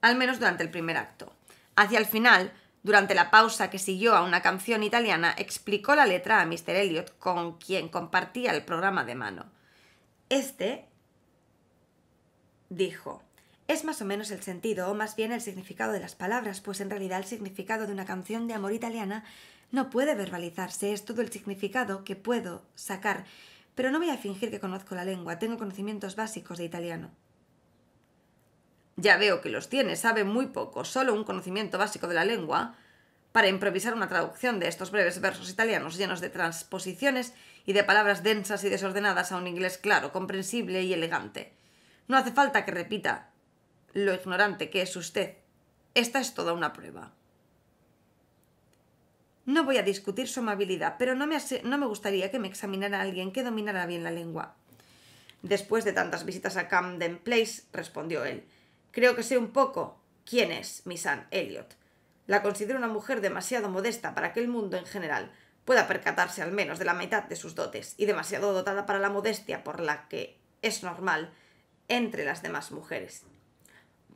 al menos durante el primer acto. Hacia el final, durante la pausa que siguió a una canción italiana, explicó la letra a Mr. Elliot, con quien compartía el programa de mano. Este dijo, es más o menos el sentido, o más bien el significado de las palabras, pues en realidad el significado de una canción de amor italiana no puede verbalizarse, es todo el significado que puedo sacar. Pero no voy a fingir que conozco la lengua, tengo conocimientos básicos de italiano ya veo que los tiene, sabe muy poco, solo un conocimiento básico de la lengua, para improvisar una traducción de estos breves versos italianos llenos de transposiciones y de palabras densas y desordenadas a un inglés claro, comprensible y elegante. No hace falta que repita lo ignorante que es usted. Esta es toda una prueba. No voy a discutir su amabilidad, pero no me, no me gustaría que me examinara alguien que dominara bien la lengua. Después de tantas visitas a Camden Place, respondió él, Creo que sé un poco quién es Miss Anne Elliot. La considero una mujer demasiado modesta para que el mundo en general pueda percatarse al menos de la mitad de sus dotes y demasiado dotada para la modestia por la que es normal entre las demás mujeres.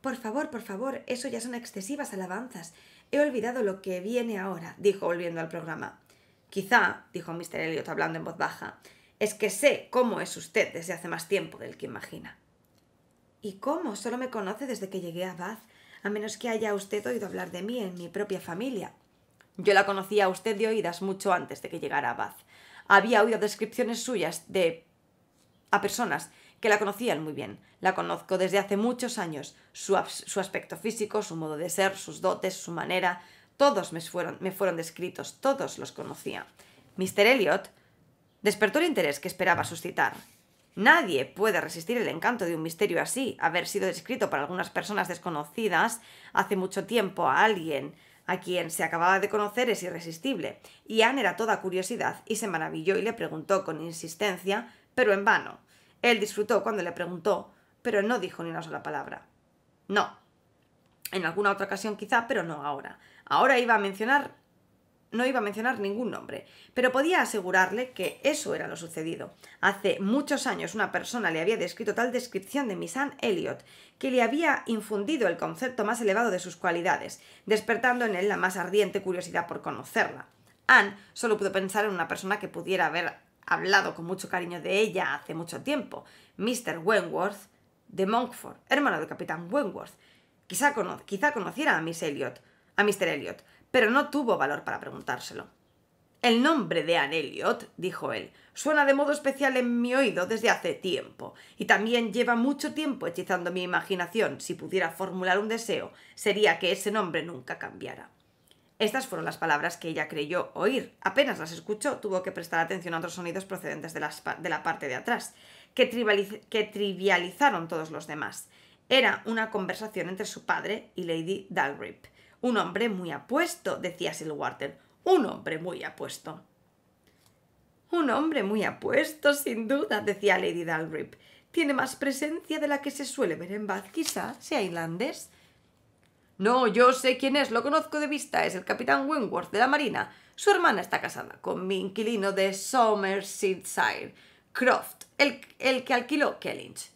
Por favor, por favor, eso ya son excesivas alabanzas. He olvidado lo que viene ahora, dijo volviendo al programa. Quizá, dijo Mr. Elliot hablando en voz baja, es que sé cómo es usted desde hace más tiempo del que imagina. ¿Y cómo? Solo me conoce desde que llegué a Bath, a menos que haya usted oído hablar de mí en mi propia familia. Yo la conocía a usted de oídas mucho antes de que llegara a Bath. Había oído descripciones suyas de... a personas que la conocían muy bien. La conozco desde hace muchos años. Su, aspecto físico, su modo de ser, sus dotes, su manera, todos me fueron, me fueron descritos, todos los conocía. Mr. Elliot despertó el interés que esperaba suscitar. Nadie puede resistir el encanto de un misterio así. Haber sido descrito para algunas personas desconocidas hace mucho tiempo a alguien a quien se acababa de conocer es irresistible. Y Anne era toda curiosidad y se maravilló y le preguntó con insistencia, pero en vano. Él disfrutó cuando le preguntó, pero no dijo ni una sola palabra. No. En alguna otra ocasión quizá, pero no ahora. Ahora iba a mencionar no iba a mencionar ningún nombre, pero podía asegurarle que eso era lo sucedido. Hace muchos años una persona le había descrito tal descripción de Miss Anne Elliot que le había infundido el concepto más elevado de sus cualidades, despertando en él la más ardiente curiosidad por conocerla. Anne solo pudo pensar en una persona que pudiera haber hablado con mucho cariño de ella hace mucho tiempo, Mr. Wentworth de Monkford, hermano del capitán Wentworth. Quizá, quizá conociera a Miss Elliot, a Mr. Elliot, pero no tuvo valor para preguntárselo. El nombre de Anne Elliot, dijo él, suena de modo especial en mi oído desde hace tiempo, y también lleva mucho tiempo hechizando mi imaginación. Si pudiera formular un deseo, sería que ese nombre nunca cambiara. Estas fueron las palabras que ella creyó oír. Apenas las escuchó, tuvo que prestar atención a otros sonidos procedentes de, la parte de atrás, que, trivializaron todos los demás. Era una conversación entre su padre y Lady Dalrymple. Un hombre muy apuesto, decía walter Un hombre muy apuesto. Un hombre muy apuesto, sin duda, decía Lady Dalrymple. Tiene más presencia de la que se suele ver en Bath, quizá sea irlandés. No, yo sé quién es, lo conozco de vista, es el capitán Wentworth de la Marina. Su hermana está casada con mi inquilino de Somersetshire, Croft, el, el que alquiló Kellynch.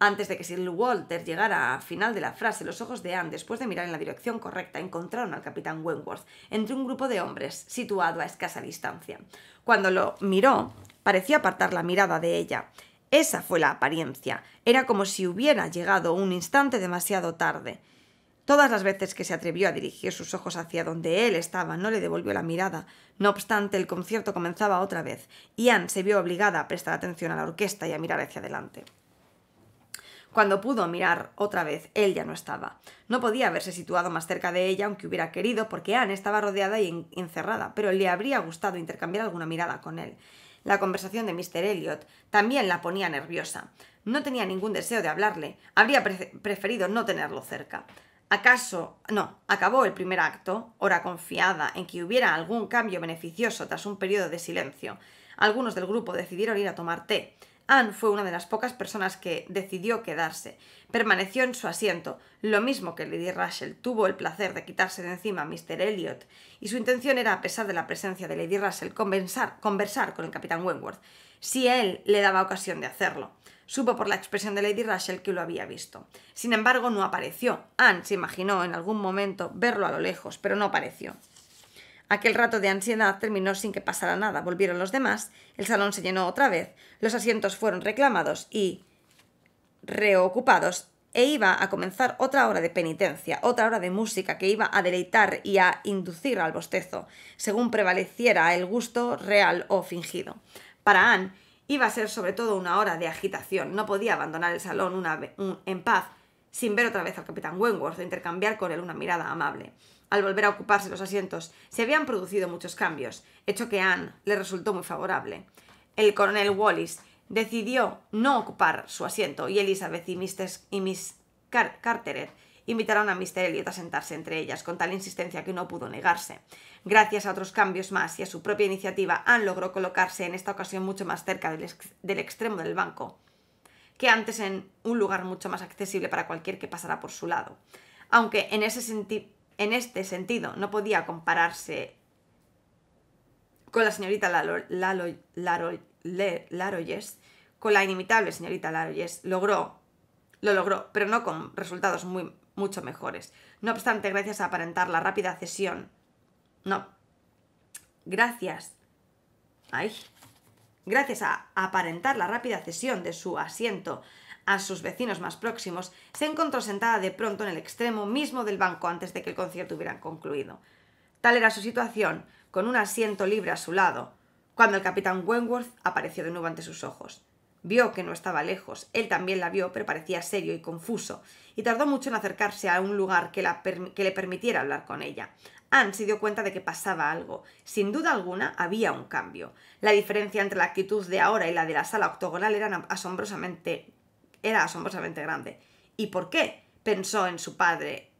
Antes de que Sir Walter llegara al final de la frase, los ojos de Anne, después de mirar en la dirección correcta, encontraron al capitán Wentworth entre un grupo de hombres situado a escasa distancia. Cuando lo miró, pareció apartar la mirada de ella. Esa fue la apariencia. Era como si hubiera llegado un instante demasiado tarde. Todas las veces que se atrevió a dirigir sus ojos hacia donde él estaba, no le devolvió la mirada. No obstante, el concierto comenzaba otra vez, y Anne se vio obligada a prestar atención a la orquesta y a mirar hacia adelante. Cuando pudo mirar otra vez, él ya no estaba. No podía haberse situado más cerca de ella, aunque hubiera querido, porque Anne estaba rodeada y encerrada, pero le habría gustado intercambiar alguna mirada con él. La conversación de Mr. Elliot también la ponía nerviosa. No tenía ningún deseo de hablarle. Habría preferido no tenerlo cerca. ¿Acaso? No, acabó el primer acto, hora confiada en que hubiera algún cambio beneficioso tras un periodo de silencio. Algunos del grupo decidieron ir a tomar té. Anne fue una de las pocas personas que decidió quedarse. Permaneció en su asiento, lo mismo que Lady Russell tuvo el placer de quitarse de encima a Mr. Elliot, y su intención era, a pesar de la presencia de Lady Russell, conversar, conversar con el capitán Wentworth, si él le daba ocasión de hacerlo. Supo por la expresión de Lady Russell que lo había visto. Sin embargo, no apareció. Anne se imaginó en algún momento verlo a lo lejos, pero no apareció. Aquel rato de ansiedad terminó sin que pasara nada. Volvieron los demás, el salón se llenó otra vez, los asientos fueron reclamados y reocupados e iba a comenzar otra hora de penitencia, otra hora de música que iba a deleitar y a inducir al bostezo, según prevaleciera el gusto real o fingido. Para Anne iba a ser sobre todo una hora de agitación, no podía abandonar el salón en paz sin ver otra vez al capitán Wentworth o e intercambiar con él una mirada amable al volver a ocuparse los asientos, se habían producido muchos cambios, hecho que a Anne le resultó muy favorable. El coronel Wallis decidió no ocupar su asiento y Elizabeth y, Miss Carteret invitaron a Mr. Elliot a sentarse entre ellas con tal insistencia que no pudo negarse. Gracias a otros cambios más y a su propia iniciativa, Anne logró colocarse en esta ocasión mucho más cerca del extremo del banco que antes en un lugar mucho más accesible para cualquier que pasara por su lado. Aunque en ese sentido en este sentido no podía compararse con la señorita Laroyes, con la inimitable señorita Laroyes, logró, lo logró, pero no con resultados muy, mucho mejores. No obstante, gracias a aparentar la rápida cesión, no, gracias, ay, gracias a aparentar la rápida cesión de su asiento a sus vecinos más próximos, se encontró sentada de pronto en el extremo mismo del banco antes de que el concierto hubiera concluido. Tal era su situación, con un asiento libre a su lado, cuando el capitán Wentworth apareció de nuevo ante sus ojos. Vio que no estaba lejos, él también la vio, pero parecía serio y confuso, y tardó mucho en acercarse a un lugar que, que le permitiera hablar con ella. Anne se dio cuenta de que pasaba algo. Sin duda alguna había un cambio. La diferencia entre la actitud de ahora y la de la sala octogonal eran asombrosamente era asombrosamente grande. ¿Y por qué? Pensó en su padre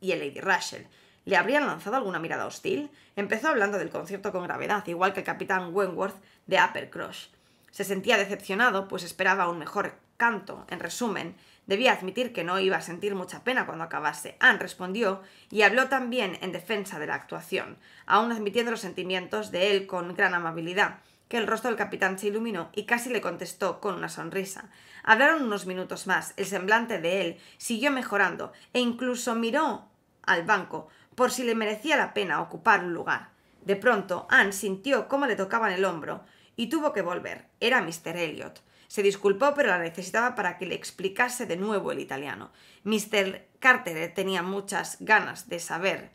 y en Lady Rachel. ¿Le habrían lanzado alguna mirada hostil? Empezó hablando del concierto con gravedad, igual que el capitán Wentworth de Upper Crush. Se sentía decepcionado, pues esperaba un mejor canto. En resumen, debía admitir que no iba a sentir mucha pena cuando acabase. Anne respondió y habló también en defensa de la actuación, aún admitiendo los sentimientos de él con gran amabilidad que el rostro del capitán se iluminó y casi le contestó con una sonrisa. Hablaron unos minutos más, el semblante de él siguió mejorando e incluso miró al banco por si le merecía la pena ocupar un lugar. De pronto, Anne sintió cómo le tocaban el hombro y tuvo que volver. Era Mr. Elliot. Se disculpó, pero la necesitaba para que le explicase de nuevo el italiano. Mr. Carter tenía muchas ganas de saber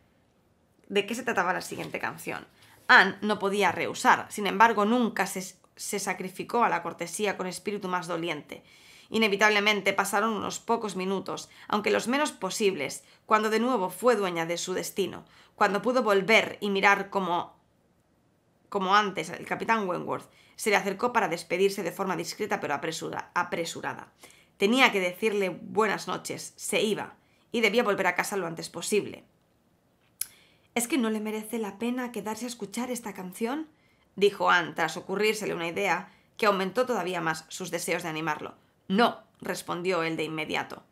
de qué se trataba la siguiente canción. Anne no podía rehusar, sin embargo nunca se, sacrificó a la cortesía con espíritu más doliente. Inevitablemente pasaron unos pocos minutos, aunque los menos posibles, cuando de nuevo fue dueña de su destino, cuando pudo volver y mirar como como antes, el capitán Wentworth se le acercó para despedirse de forma discreta pero apresurada. Tenía que decirle buenas noches, se iba, y debía volver a casa lo antes posible. ¿Es que no le merece la pena quedarse a escuchar esta canción? dijo Anne tras ocurrírsele una idea que aumentó todavía más sus deseos de animarlo. No, respondió él de inmediato,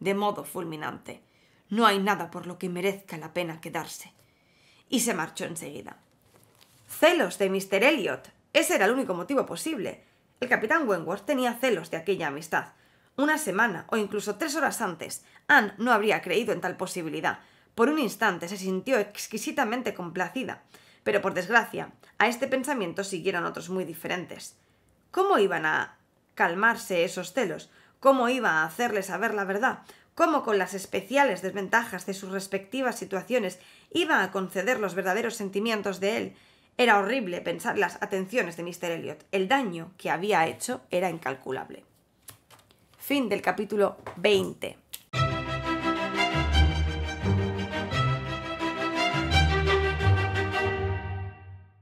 de modo fulminante. No hay nada por lo que merezca la pena quedarse. Y se marchó enseguida. Celos de Mr. Elliot. Ese era el único motivo posible. El capitán Wentworth tenía celos de aquella amistad. Una semana o incluso tres horas antes, Anne no habría creído en tal posibilidad, por un instante se sintió exquisitamente complacida, pero por desgracia, a este pensamiento siguieron otros muy diferentes. ¿Cómo iban a calmarse esos celos? ¿Cómo iba a hacerle saber la verdad? ¿Cómo con las especiales desventajas de sus respectivas situaciones iba a conceder los verdaderos sentimientos de él? Era horrible pensar las atenciones de Mr. Elliot. El daño que había hecho era incalculable. Fin del capítulo 20.